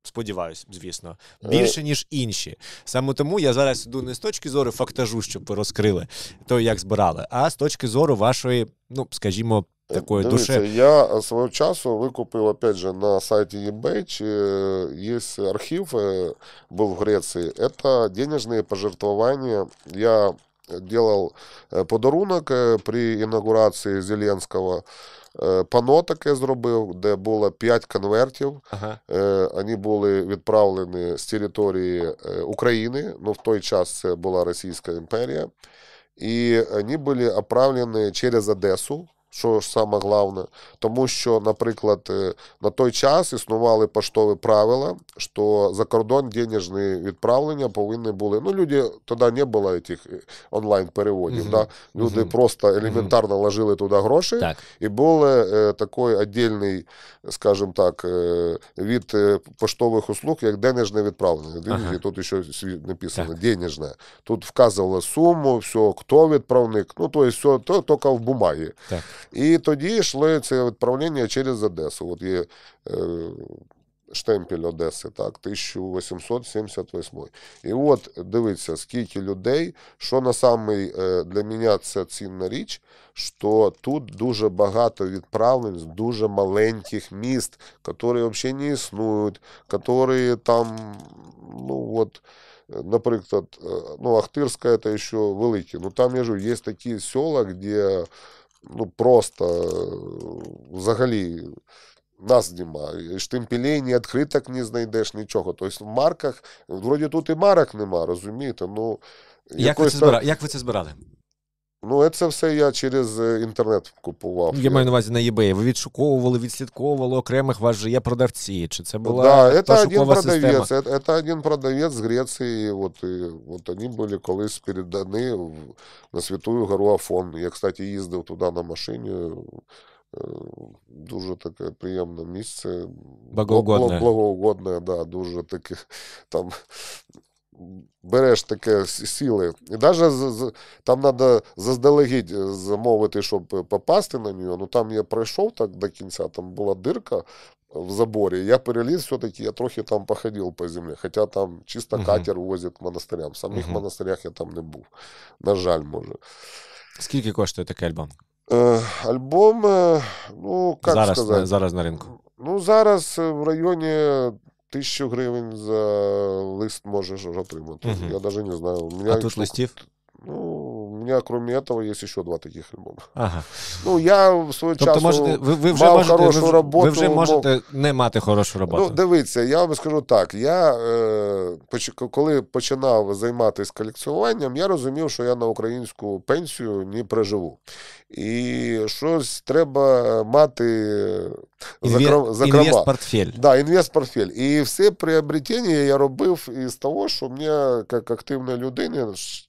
Сподіваюсь, звісно, більше е. ніж інші. Саме тому я зараз йду не з точки зору фактажу, щоб ви розкрили то, як збирали, а з точки зору вашої, ну скажімо, такої душі. Я е, свого часу викупив опять же, на сайті eBay, е, є архів, е, був в Греції. Це денежні пожертвування. Я делал подарунок при інаугурації Зеленського. Пано таке зробив, де було 5 конвертів. Ага. Вони були відправлені з території України. Ну в той час це була Російська імперія. І вони були відправлені через Одесу. Що ж саме головне, тому що, наприклад, е, на той час існували поштові правила, що за кордон денежні відправлення повинні були. Ну, люди тоді не було цих е, онлайн переводів. Угу. Да? Люди угу. просто елементарно угу. ложили туди гроші, так. і був е, такий віддільний, скажімо так, е, від е, поштових услуг, як денежне відправлення. Ага. Тут ще написано денежне. Тут вказували суму, все, хто відправник. Ну, то є все, то тільки в бумагі. Так. І тоді йшло це відправлення через Одесу. От є е, штемпель Одеси, так, 1878. І от дивіться, скільки людей, що на саме е, для мене це цінна річ, що тут дуже багато відправлень з дуже маленьких міст, які взагалі не існують, які там, ну от. Наприклад, е, ну, Ахтырская это еще великі. Ну там я ж є такі села, де ну просто э, взагалі. Нас немає, штемпілей, ні відкриток не знайдеш, нічого. Тобто в марках, вроді тут і марок нема, розумієте? Ну, як, ви це збира... як ви це збирали? Ну, це все я через е, інтернет купував. Я маю на увазі на eBay. Ви відшуковували, відслідковували окремих вас же є продавці. Чи це була да, це один продавець, це, це один продавець з Греції. От, і, е, от вони були колись передані в, на Святую Гору Афон. Я, кстати, їздив туди на машині. Е, дуже таке приємне місце. Благоугодне. Благоугодне, да, дуже таке там береш таке сили. І навіть там треба заздалегідь е, замовити, щоб попасти на нього. Ну там я пройшов так до кінця, там була дирка. Е, в заборі. Я переліз, все-таки, я трохи там походил по землі. Хоча там чисто угу. катер возять к монастырям. В самих угу. монастырях я там не був. На жаль, може. Скільки коштує такий альбом? Е, альбом, ну, как зараз, сказать. Зараз на ринку. Ну, зараз в районі тисячу гривень за лист можеш отримати. Угу. Я навіть не знаю. У мене а тут листів? Ну, меня, кроме этого, есть еще два таких альбоми. Ага. Ну, я в свою тобто часу можете, ви, ви вже мав можете, хорошу ви, роботу. Ви вже можете мав... не мати хорошу ну, роботу. Ну, дивіться, я вам скажу так. Я е, коли починав займатися колекціонуванням, я розумів, що я на українську пенсію не проживу. І щось треба мати. Е, інвест-портфель. Да, інвест-портфель. І все приобретення я робив із того, що мені, як активної людині,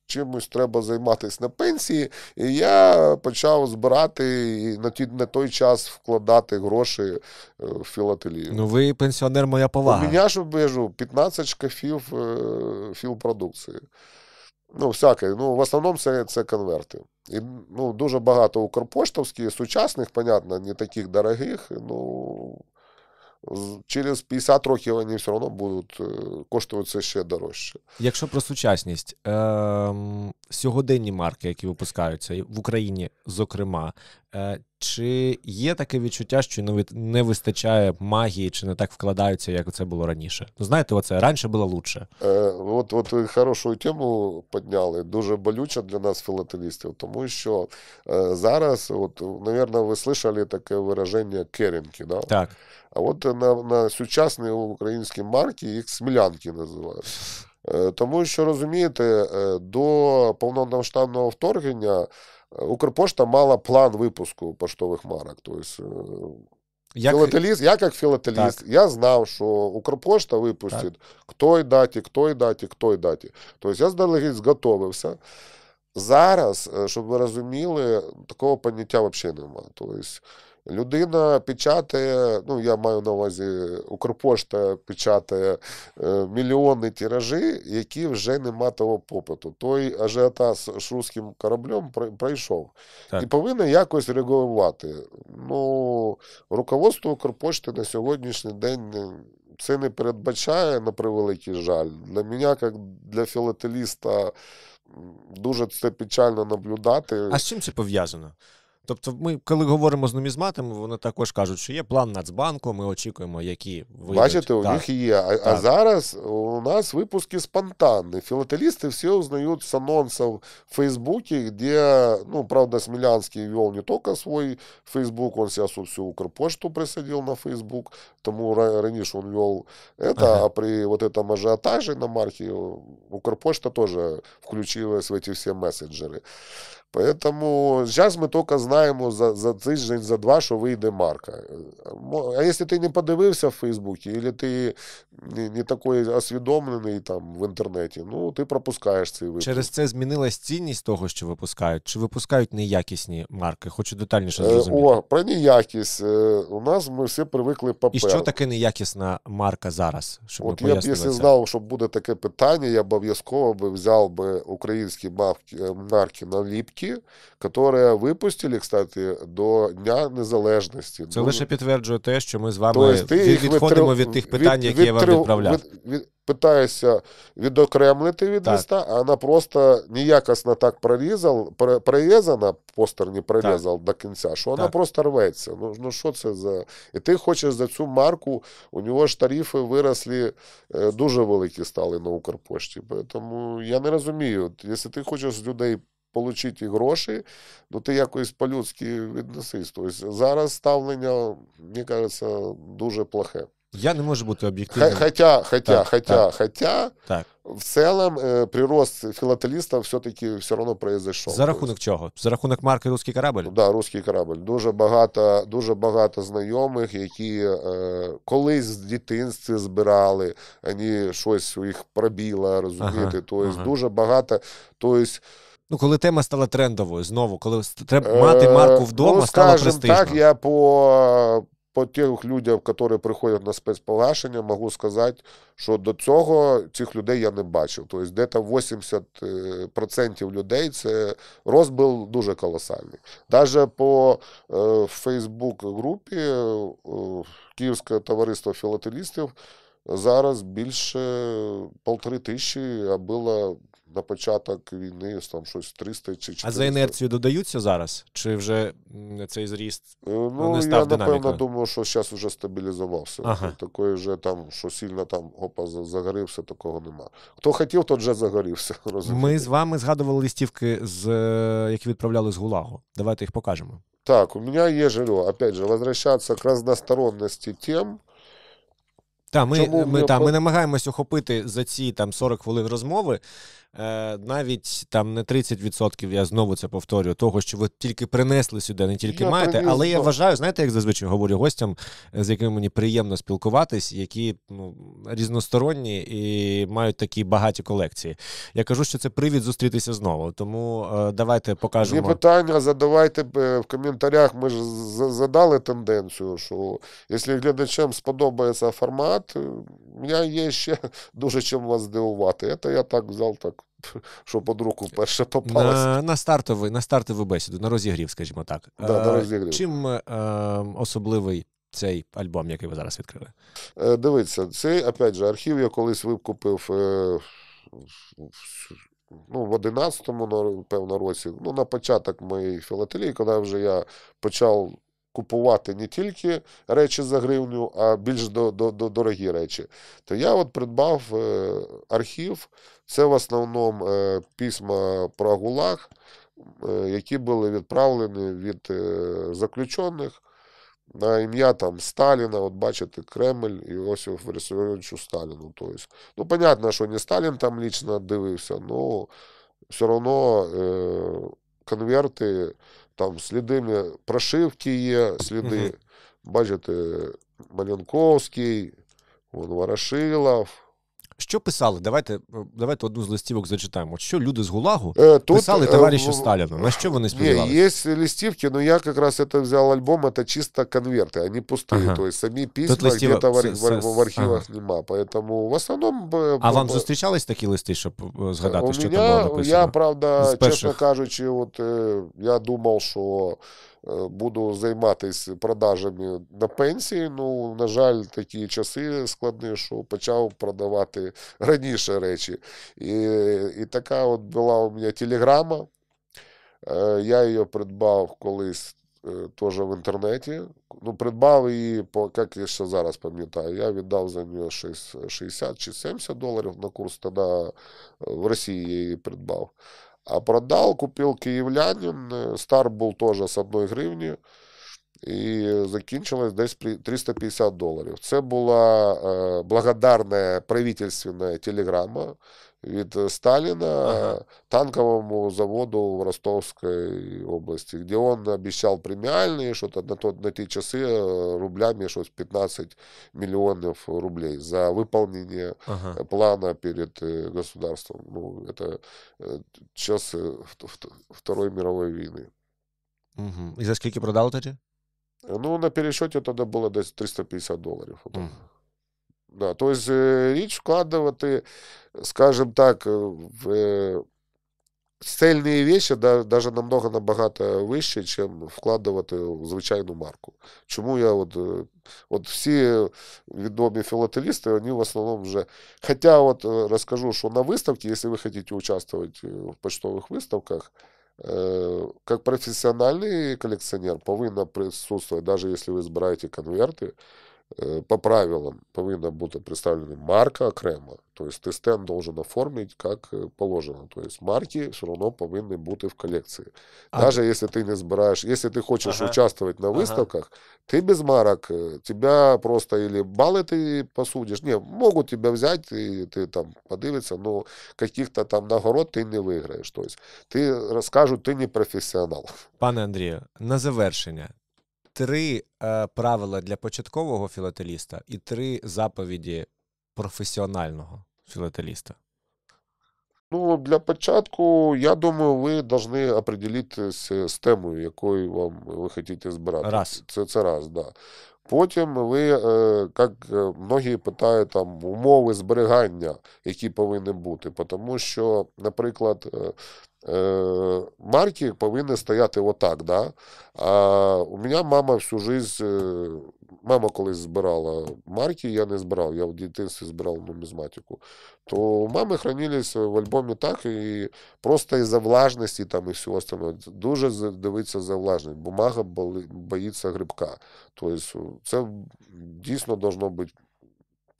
чимось треба займатися на пенсії, і я почав збирати і на ті, на той час вкладати гроші е, в філателію. Ну, ви пенсіонер, моя повага. У мене ж бежу 15 шкафів е, філпродукції. Ну, всяке. Ну, в основному це це конверти. І ну, Дуже багато укрпоштовських, сучасних, понятно, не таких дорогих. ну через 50 років вони все одно будуть е, коштуватися ще дорожче. Якщо про сучасність, е-м, сьогоденні марки, які випускаються в Україні, зокрема, Е, чи є таке відчуття, що не вистачає магії, чи не так вкладаються, як це було раніше? Ну знаєте, оце раніше було лучше. Е, От от ви хорошу тему підняли, дуже болюче для нас філателістів, тому що е, зараз, от, мабуть, ви слышали таке вираження керінки, да? так. А от на на сучасній українській марці їх смілянки називають. Е, тому що розумієте, е, до повномасштабного вторгнення. Укрпошта мала план випуску поштових марок. То е, як... Філателіст, я як філателіст, так. я знав, що Укрпошта випустить так. к даті, к той даті, к той даті. Тобто я здалегідь зготовився. Зараз, е, щоб ви розуміли, такого поняття взагалі немає. Тобто людина печатає, ну я маю на увазі, Укрпошта печатає е, мільйони тиражі, які вже нема того попиту. Той ажіотаж з русським кораблем пройшов так. і повинен якось регулювати. Ну, руководство Укрпошти на сьогоднішній день. Це не передбачає на превеликий жаль. Для мене, як для філателіста, Дуже це печально наблюдати. А з чим це пов'язано? Тобто, ми, коли говоримо з нумізматами, вони також кажуть, що є план Нацбанку, ми очікуємо, які вийдуть. Бачите, у так. них є. А, а зараз у нас випуски спонтанні. Філателісти всі узнають з анонсів в Фейсбуці, де, ну, правда, Смілянський вів не тільки свій Фейсбук, він зараз всю Укрпошту присадив на Фейсбук, тому раніше він вів це, ага. а при вот этом ажіотажі на марки Укрпошта теж включилась в ці всі меседжери. Поэтому зараз ми только знаємо за за тиждень, за два, що вийде марка. А якщо ти не подивився в Фейсбуці, або ти не, не такий освідомлений там в інтернеті, ну ти пропускаєш цей випуск. Через це змінилась цінність того, що випускають, чи випускають неякісні марки? Хочу детальніше е, зрозуміти. О, про неякість. Е, у нас ми всі привикли папер. І що таке неякісна марка зараз? Щоб От я б якщо знав, що буде таке питання, я обов'язково би взяв би українські марки, е, марки на ліпки. Річки, которые випустили, кстати, до Дня Незалежності. Це ну, лише підтверджує те, що ми з вами тобто відходимо від тих питань, які від, я вам відправляю. Від, Питаюся відокремлити від так. листа, а вона просто ніякосно так прорізал, прорізана, постер не прорізав до кінця, що вона так. просто рветься. Ну ну що це за. І ти хочеш за цю марку, у нього ж тарифи виросли, е, дуже великі стали на Укрпошті. Тому я не розумію, якщо ти хочеш з людей отримати гроші, ну ти якось по-людськи відносись. Тобто зараз ставлення, мені кажеться, дуже плохе. Я не можу бути об'єктивним. Хотя, хотя, так, хотя, так. хотя, так. в целом е, прирост філателіста все-таки все одно произошел. За рахунок чого? За рахунок марки руський корабль? Так, да, Русський корабль. Дуже багато дуже багато знайомих, які е, колись в дитинстві збирали, вони щось у їх пробіло, розумієте. Ага, тобто ага. дуже багато. Тобто Ну, коли тема стала трендовою, знову, коли треба е, мати марку вдома, ну, стало престижно. так, я по по тих людям, які приходять на спецпогашення, можу сказати, що до цього цих людей я не бачив. Тобто, де там 80% людей це розбил дуже колосальний. Навіть по Фейсбук-групі е, Київське товариство філателістів зараз більше полтори тисячі, а було на початок війни там щось 300 чи 400. А за інерцію додаються зараз? Чи вже цей зріст? Е, ну, ну, не став я напевно динаміка? думаю, що зараз вже стабілізувався. Ага. Такої вже там, що сильно там опа загорівся, такого нема. Хто хотів, тот вже загорівся. Розуміє. Ми з вами згадували листівки, з е, які відправляли з Гулагу. Давайте їх покажемо. Так, у мене є жильо. Опять же, возвращаться к разносторонності тем. Та, ми Чому ми, та, ми намагаємось охопити за ці там 40 хвилин розмови е, навіть там не 30%, я знову це повторюю, того, що ви тільки принесли сюди, не тільки я маєте. але я вважаю, знаєте, як зазвичай говорю гостям, з якими мені приємно спілкуватись, які ну, різносторонні і мають такі багаті колекції. Я кажу, що це привід зустрітися знову. Тому е, давайте покажемо. Є питання, задавайте е, в коментарях. Ми ж задали тенденцію, що якщо глядачам сподобається формат, е, у мене є ще дуже чим вас здивувати. Це я так взяв так. що під руку перше попалося. На на, стартовий, на стартову бесіду, на розігрів, скажімо так. Да, на е, розігрів. Чим е, ем, особливий цей альбом, який ви зараз відкрили? Е, Дивіться, цей опять же, архів я колись викупив. Е, ну, В 11-му, певно, році, ну, на початок моєї філателії, коли вже я почав купувати не тільки речі за гривню, а більш до, до, до дорогі речі, то я от придбав е, архів це в основному е, письма про гулаг, е, які були відправлені від е, заключених на ім'я там Сталіна, от бачите, Кремль і Іосиф Виссаріовичу Сталіну. Тобто. Ну, понятно, що не Сталін там лічно дивився, але ну, все одно конверти, там сліди прошивки є, сліди, бачите, Маленковський, Ворошилов. Що писали? Давайте е, давайте одну з листівок зачитаємо. Що люди з ГУЛАГу е, тут, писали е, товаришу э, На що вони сподівалися? Є листівки, але ну, я якраз це взяв альбом, це чисто конверти, вони пусті. Ага. Тобто самі письма листів... в, в, в архівах ага. нема. Поэтому в основному... А вам зустрічались такі листи, щоб згадати, У що мене, там було написано? Я, правда, чесно кажучи, от, я думав, що Е, буду займатися продажами на пенсії. Ну, на жаль, такі часи складні, що почав продавати раніше речі. І і така от була у мене телеграма. Е, я її придбав колись е, теж в інтернеті. Ну, Придбав її, як я ще зараз пам'ятаю, я віддав за нього 60 чи 70 доларів на курс, тоді в Росії я її придбав. А продал, купил киевлянин. Э, стар был тоже с одной гривні. и закінчилось десь 350 доларів. Це була э, благодарна правительственная телеграма від е, Сталіна ага. танковому заводу в Ростовській області, де він обіцяв преміальні, що на, то, на ті часи е, рублями щось 15 мільйонів рублей за виконання е, ага. плана перед государством. Ну, це час Второї мирової війни. Угу. І за скільки продали тоді? Ну, на пересчеті тоді було десь 350 долларов. Угу. Да. есть э, річ вкладувати, скажімо так, э, в цельні речі навіть намного набагато вище, ніж вкладувати э, в звичайну марку. Чому я от, от всі відомі філателісти, вони в основному вже. Хоча от розкажу, що на виставці, якщо ви хочете участвувати в почтових виставках, как профессиональный коллекционер повинна присутствовать, даже если вы избираете конверты, Э, по правилам повинна бути представлена марка окремо. Тобто ти стенд должен оформити як е, положено. Тобто марки все одно повинні бути в колекції. Навіть якщо ти не збираєш, якщо ти хочеш ага. участвувати на виставках, ага. ти без марок, е, тебе просто или бали ти посудиш. Ні, можуть тебе взяти, і ти там подивишся, але каких-то там нагород ти не виграєш. Тобто ти розкажуть, ти не професіонал. Пане Андрію, на завершення три е, правила для початкового філателіста і три заповіді професіонального філателіста? Ну, для початку, я думаю, ви повинні определитися е, з темою, якою вам ви хочете збирати. Раз. Це це раз, да. Потім ви, е, як е, многі питають, там умови зберігання, які повинні бути. Тому що, наприклад, Е, марки повинні стояти отак. Да? А у мене мама всю життя, е, мама колись збирала марки, я не збирав, я в дитинстві збирав нумізматику. То у мами хранилися в альбомі так, і просто із-за влажності там і всього остального. Дуже дивиться за влажність. Бумага боїться грибка. Тобто це дійсно должно бути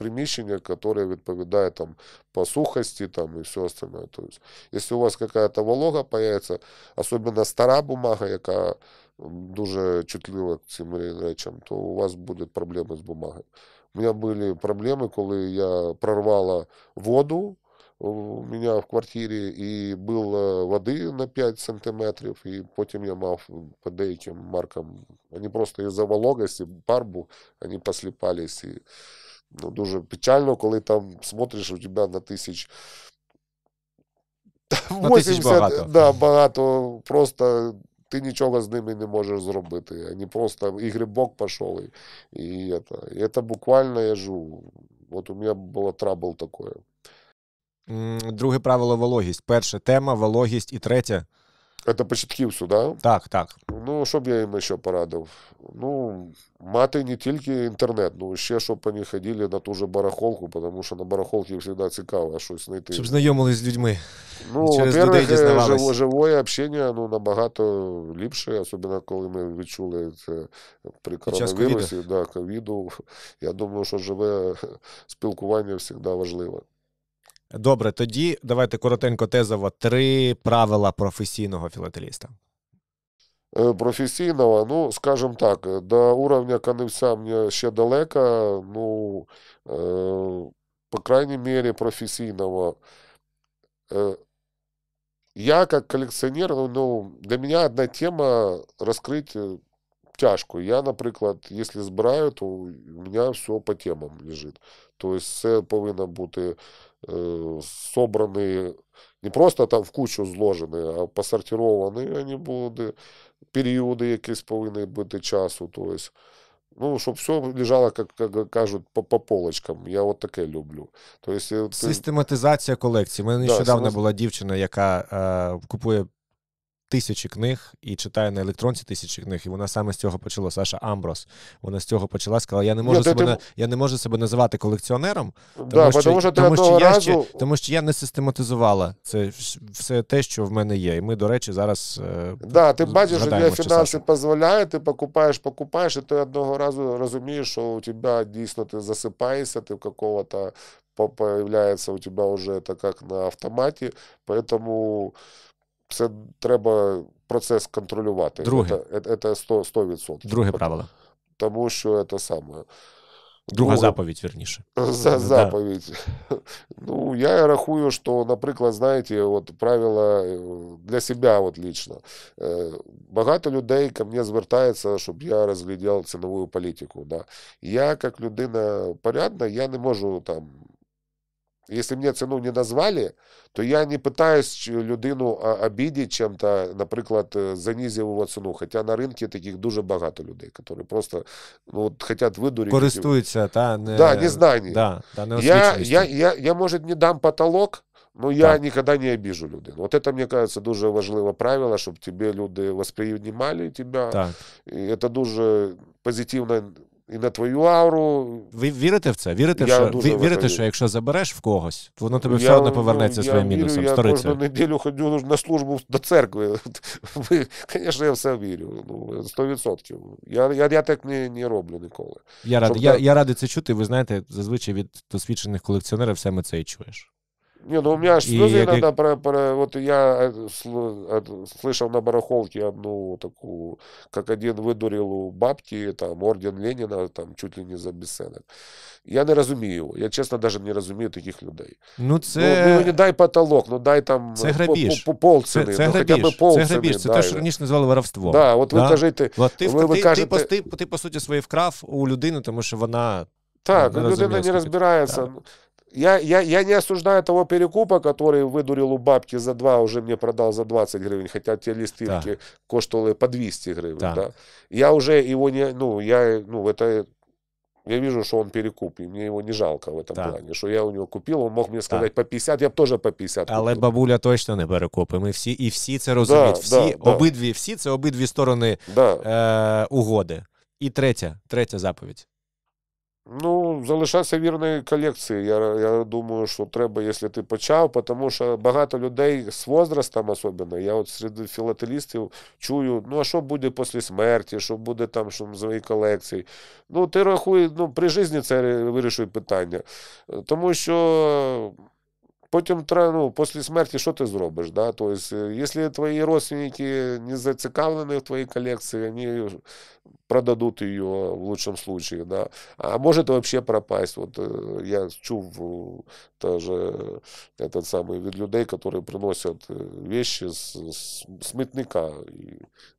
приміщення, яке відповідає там, по сухості там, і все остальное. Тобто, Якщо у вас какая-то волога появится, особенно стара бумага, яка дуже чутлива к цим речам, то у вас будут проблемы с бумагой. У меня были проблемы, коли я прорвала воду. У меня в квартире, и было воды на 5 сантиметрів, и потом я мав по деяким маркам. Они просто из за вологости парбу, вони посліпались. І... Ну, Дуже печально, коли там смотриш, у тебе на тисяч. 80, багато. Да, багато. Просто ти нічого з ними не можеш зробити. Вони просто і грибок пішов. І, і, это. і це буквально я жу. От у мене було трабл такое. Друге правило вологість. Перше тема, вологість і третє. Це початків да? так? Так, Ну, що б я їм ще порадив. Ну, мати не тільки інтернет, ну ще щоб вони ходили на ту же барахолку, тому що на барахолці завжди цікаво щось знайти. Щоб знайомились з людьми. Ну, во-первых, е, живое общення ну, набагато ліпше, особливо коли ми відчули це при коронавірусі, да, ковіду. Я думаю, що живе спілкування завжди важливе. Добре, тоді давайте коротенько тезово три правила професійного філателіста. Е, професійного, ну, скажімо так, до уровня каневця мені ще далеко, ну, е, по крайней мере, професійного. Е, я, как коллекционер, ну, ну, для мене одна тема раскрыть тяжко. Я, наприклад, якщо збираю, то у мене все по темам лежить. Тобто, це повинно бути Э, собраны, не просто там в кучу зложені, а посортировані вони будуть, э, періоди якісь повинні бути часу. То Ну, щоб все лежало, як, кажуть, по, по полочкам. Я от таке люблю. Тобто, Систематизація колекції. У мене да, нещодавно саме... була дівчина, яка е, купує тисячі книг і читає на електронці тисячі книг. І вона саме з цього почала. Саша Амброс. Вона з цього почала. Сказала: Я не можу Нет, себе ти... на... я не можу себе називати колекціонером, тому да, що тому, що, тому, що я ще тому, що я не систематизувала це все те, що в мене є. І ми, до речі, зараз е, да, ти бачиш, що для фінанси дозволяє, ти покупаєш, покупаєш, і ти одного разу розумієш, що у тебе дійсно ти засипаєшся, ти в какого-то появляется у тебе вже это як на автоматі. поэтому це треба процес контролювати. Друге. Це 100, е, 100%. Друге правило. Тому що це саме. Друга Друга заповідь, верніше. За заповідь. Да. Ну, я рахую, що, наприклад, знаєте, от правила е, для себе от лично. Е, багато людей ко мені звертається, щоб я розглядав цінову політику. Да. Я, як людина порядна, я не можу там Якщо мне ціну не назвали, то я не пытаюсь э, людину обидеть чем-то, наприклад, э, занизив його ціну. Хоча на ринку таких дуже багато людей, які просто ну, от, хочуть видурити. Користуються та не да, незнання. Да, та не я, я, я, я, може, не дам потолок. Ну, я ніколи не обіжу людину. От це, мені кажется, дуже важливе правило, щоб тебе люди восприймали тебе. Так. І це дуже позитивно і на твою ауру. Ви вірите в це? Вірите, я що дуже ви, вірите, що якщо забереш в когось, то воно тобі все одно повернеться ну, я, своїм мінусом. Я кожну неділю ходю на службу до церкви. Звісно, я все вірю. Ну, 100%. Я я, я так не не роблю ніколи. Я радий я, я радий це чути. Ви знаєте, зазвичай від досвідчених колекціонерів все ми це і чуєш. Не, ну у меня аж слезы иногда я... про, е, про... Е, вот я слышал на барахолке одну такую, как один выдурил у бабки, там, орден Ленина, там, чуть ли не за бесценок. Я не розумію. Я честно, даже не розумію таких людей. Ну, ну це ну, ну не дай потолок, ну дай там це е, грабіж. По, по, полцини, це, це ну, грабіж. хоча б полцини. Це грабіж, це дай. те, що ну. раніше назвали воровство. Да, от да? ви кажете, от ти, ви, ви кажете... Ти, ти, ти, ти, по суті, своє вкрав у людини, тому що вона. Так, ну, людина не розбирається. Так. я, я, я не осуждаю того перекупа, который выдурил у бабки за 2, уже мне продал за 20 гривен, хотя те листинки да. коштовали по 200 гривен. Да. Да? Я уже его не, ну, я, ну, это, я вижу, что он перекуп, и мне его не жалко в этом да. плане, что я у него купил, он мог мені сказати по 50, я бы тоже по 50 купив. Але бабуля точно не перекупи, ми всі, і всі це розуміють, да, все. да, обидві, всі це обидві сторони е, угоди. І третя, третя заповідь. Ну, залишайся вірною колекції. Я я думаю, що треба, якщо ти почав, тому що багато людей з возрастом особливо, я от серед філателістів чую, ну а що буде після смерті, що буде там що з моїй колекції. Ну, ти рахуй, ну, при житті це вирішує питання. Тому що Потім треба, ну, після смерті що ти зробиш? Да? Тобто, е, якщо твої родственники не зацікавлені в твоїй колекції, вони продадуть її в лучшому випадку. Да? А може взагалі пропасть. Вот е, я чув е, же, этот самый, від людей, які приносять вещи з, з, з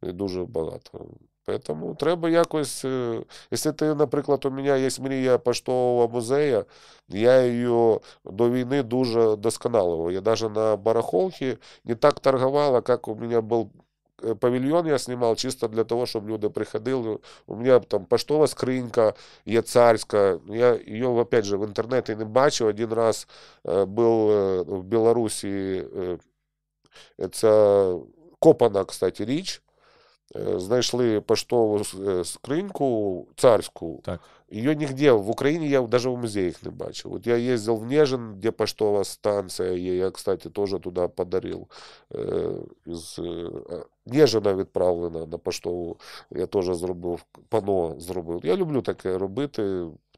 і дуже багато. Поэтому треба якось, е, якщо ти, наприклад, у мене є мрія поштового музею, я її до війни дуже досконалював. Я навіть на барахолці не так торгувала, як у мене був е, павільйон, я знімав чисто для того, щоб люди приходили. У мене там поштова скринька є царська. Ну, я її, опять же, в інтернеті не бачив. Один раз е, був в Білорусі ця копана, кстати, річ. Е, знайшли поштову е, скриньку царську. Так. Ее нигде в Украине я даже в музеях не бачил. Вот я ездил в Нежин, где поштовая станция, и я, кстати, тоже туда подарил. Из е, Нежина відправлена на поштову. Я теж зробив пано зробив. Я люблю таке робити.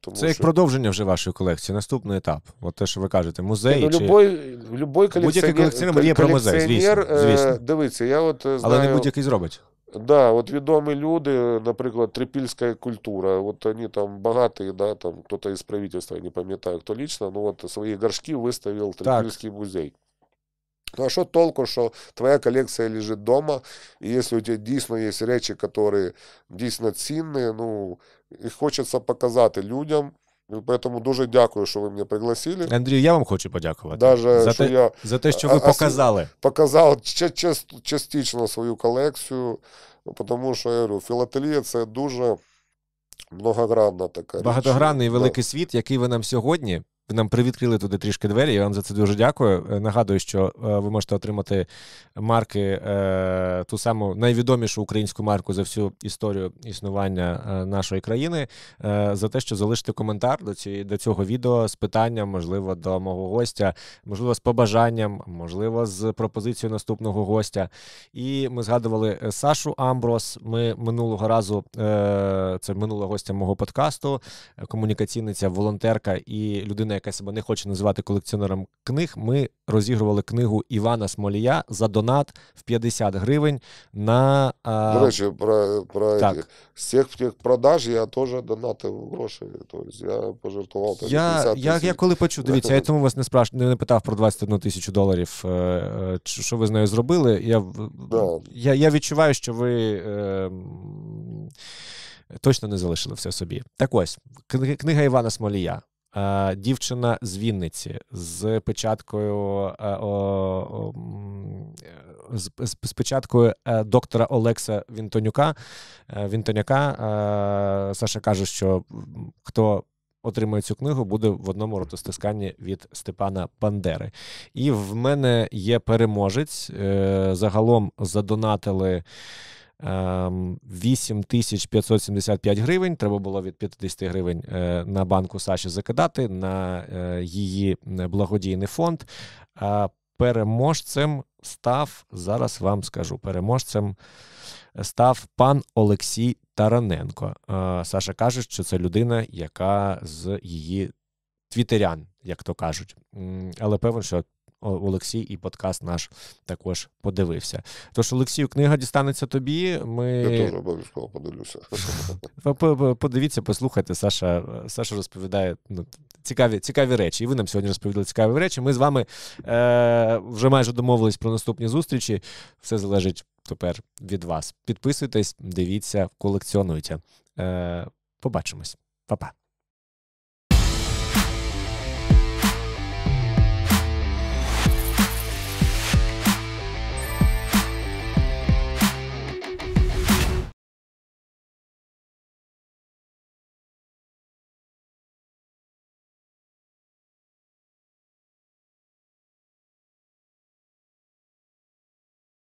Тому Це як що... продовження вже вашої колекції, наступний етап. От те, що ви кажете, музей. Ну, чи... Любой, любой колекціонер, будь-який колекціонер мріє про музей. звісно. звісно. Е, дивіться, я от знаю... Але не будь-який зробить. Да, от відомі люди, наприклад, трипільська культура. От вони там багаті, да, там хтось із правительства, я не пам'ятаю, хто лично, ну от свої горшки виставив трипільський так. музей. Ну а що толку, що твоя колекція лежить вдома, і якщо у тебе дійсно є речі, які дійсно цінні, ну, їх хочеться показати людям. Е, поэтому дуже дякую, що ви мене пригласили. Андрій, я вам хочу подякувати. Даже, за, що те, я, за те, що ви показали. Показав частично свою колекцію, тому що я говорю, філателія це дуже. Многогранна така річ. багатогранний великий світ, який ви нам сьогодні ви нам привідкрили туди трішки двері. Я вам за це дуже дякую. Е, нагадую, що е, ви можете отримати марки е, ту саму найвідомішу українську марку за всю історію існування нашої країни за те, що залишите коментар до цієї до цього відео з питанням, можливо, до мого гостя, можливо, з побажанням, можливо, з пропозицією наступного гостя. І ми згадували Сашу Амброс. Ми минулого разу це минула гостя мого подкасту, комунікаційниця, волонтерка і людина людина, яка себе не хоче називати колекціонером книг, ми розігрували книгу Івана Смолія за донат в 50 гривень на а... До речі, про про так. з цих продаж я теж донатив гроші. Тобто я пожартував я, я, я коли почув, дивіться, я тому вас не спраш... не питав про 21 тисячу доларів. Е, е, що ви з нею зробили? Я да. я, я відчуваю, що ви. Е... Точно не залишили все собі. Так ось книга Івана Смолія. Е, дівчина з Вінниці з печаткою е, з печаткою е, доктора Олекса Вінтонюка. Вінтоняка Саша каже, що хто. Отримає цю книгу, буде в одному ротостисканні від Степана Пандери. І в мене є переможець. Загалом задонатили 8575 ем, гривень. Треба було від 50 гривень е, на банку Саші закидати на е, її благодійний фонд. Переможцем став зараз вам скажу переможцем. Став пан Олексій Тараненко. Е, Саша каже, що це людина, яка з її твітерян, як то кажуть. Але певен, що Олексій і подкаст наш також подивився. Тож, Олексію, книга дістанеться тобі. Ми... Я теж обов'язково подивлюся. Подивіться, послухайте, Саша Саша розповідає ну, цікаві цікаві речі. І ви нам сьогодні розповіли цікаві речі. Ми з вами е, вже майже домовились про наступні зустрічі. Все залежить тепер від вас. Підписуйтесь, дивіться, колекціонуйте. Е, Побачимось, Па-па.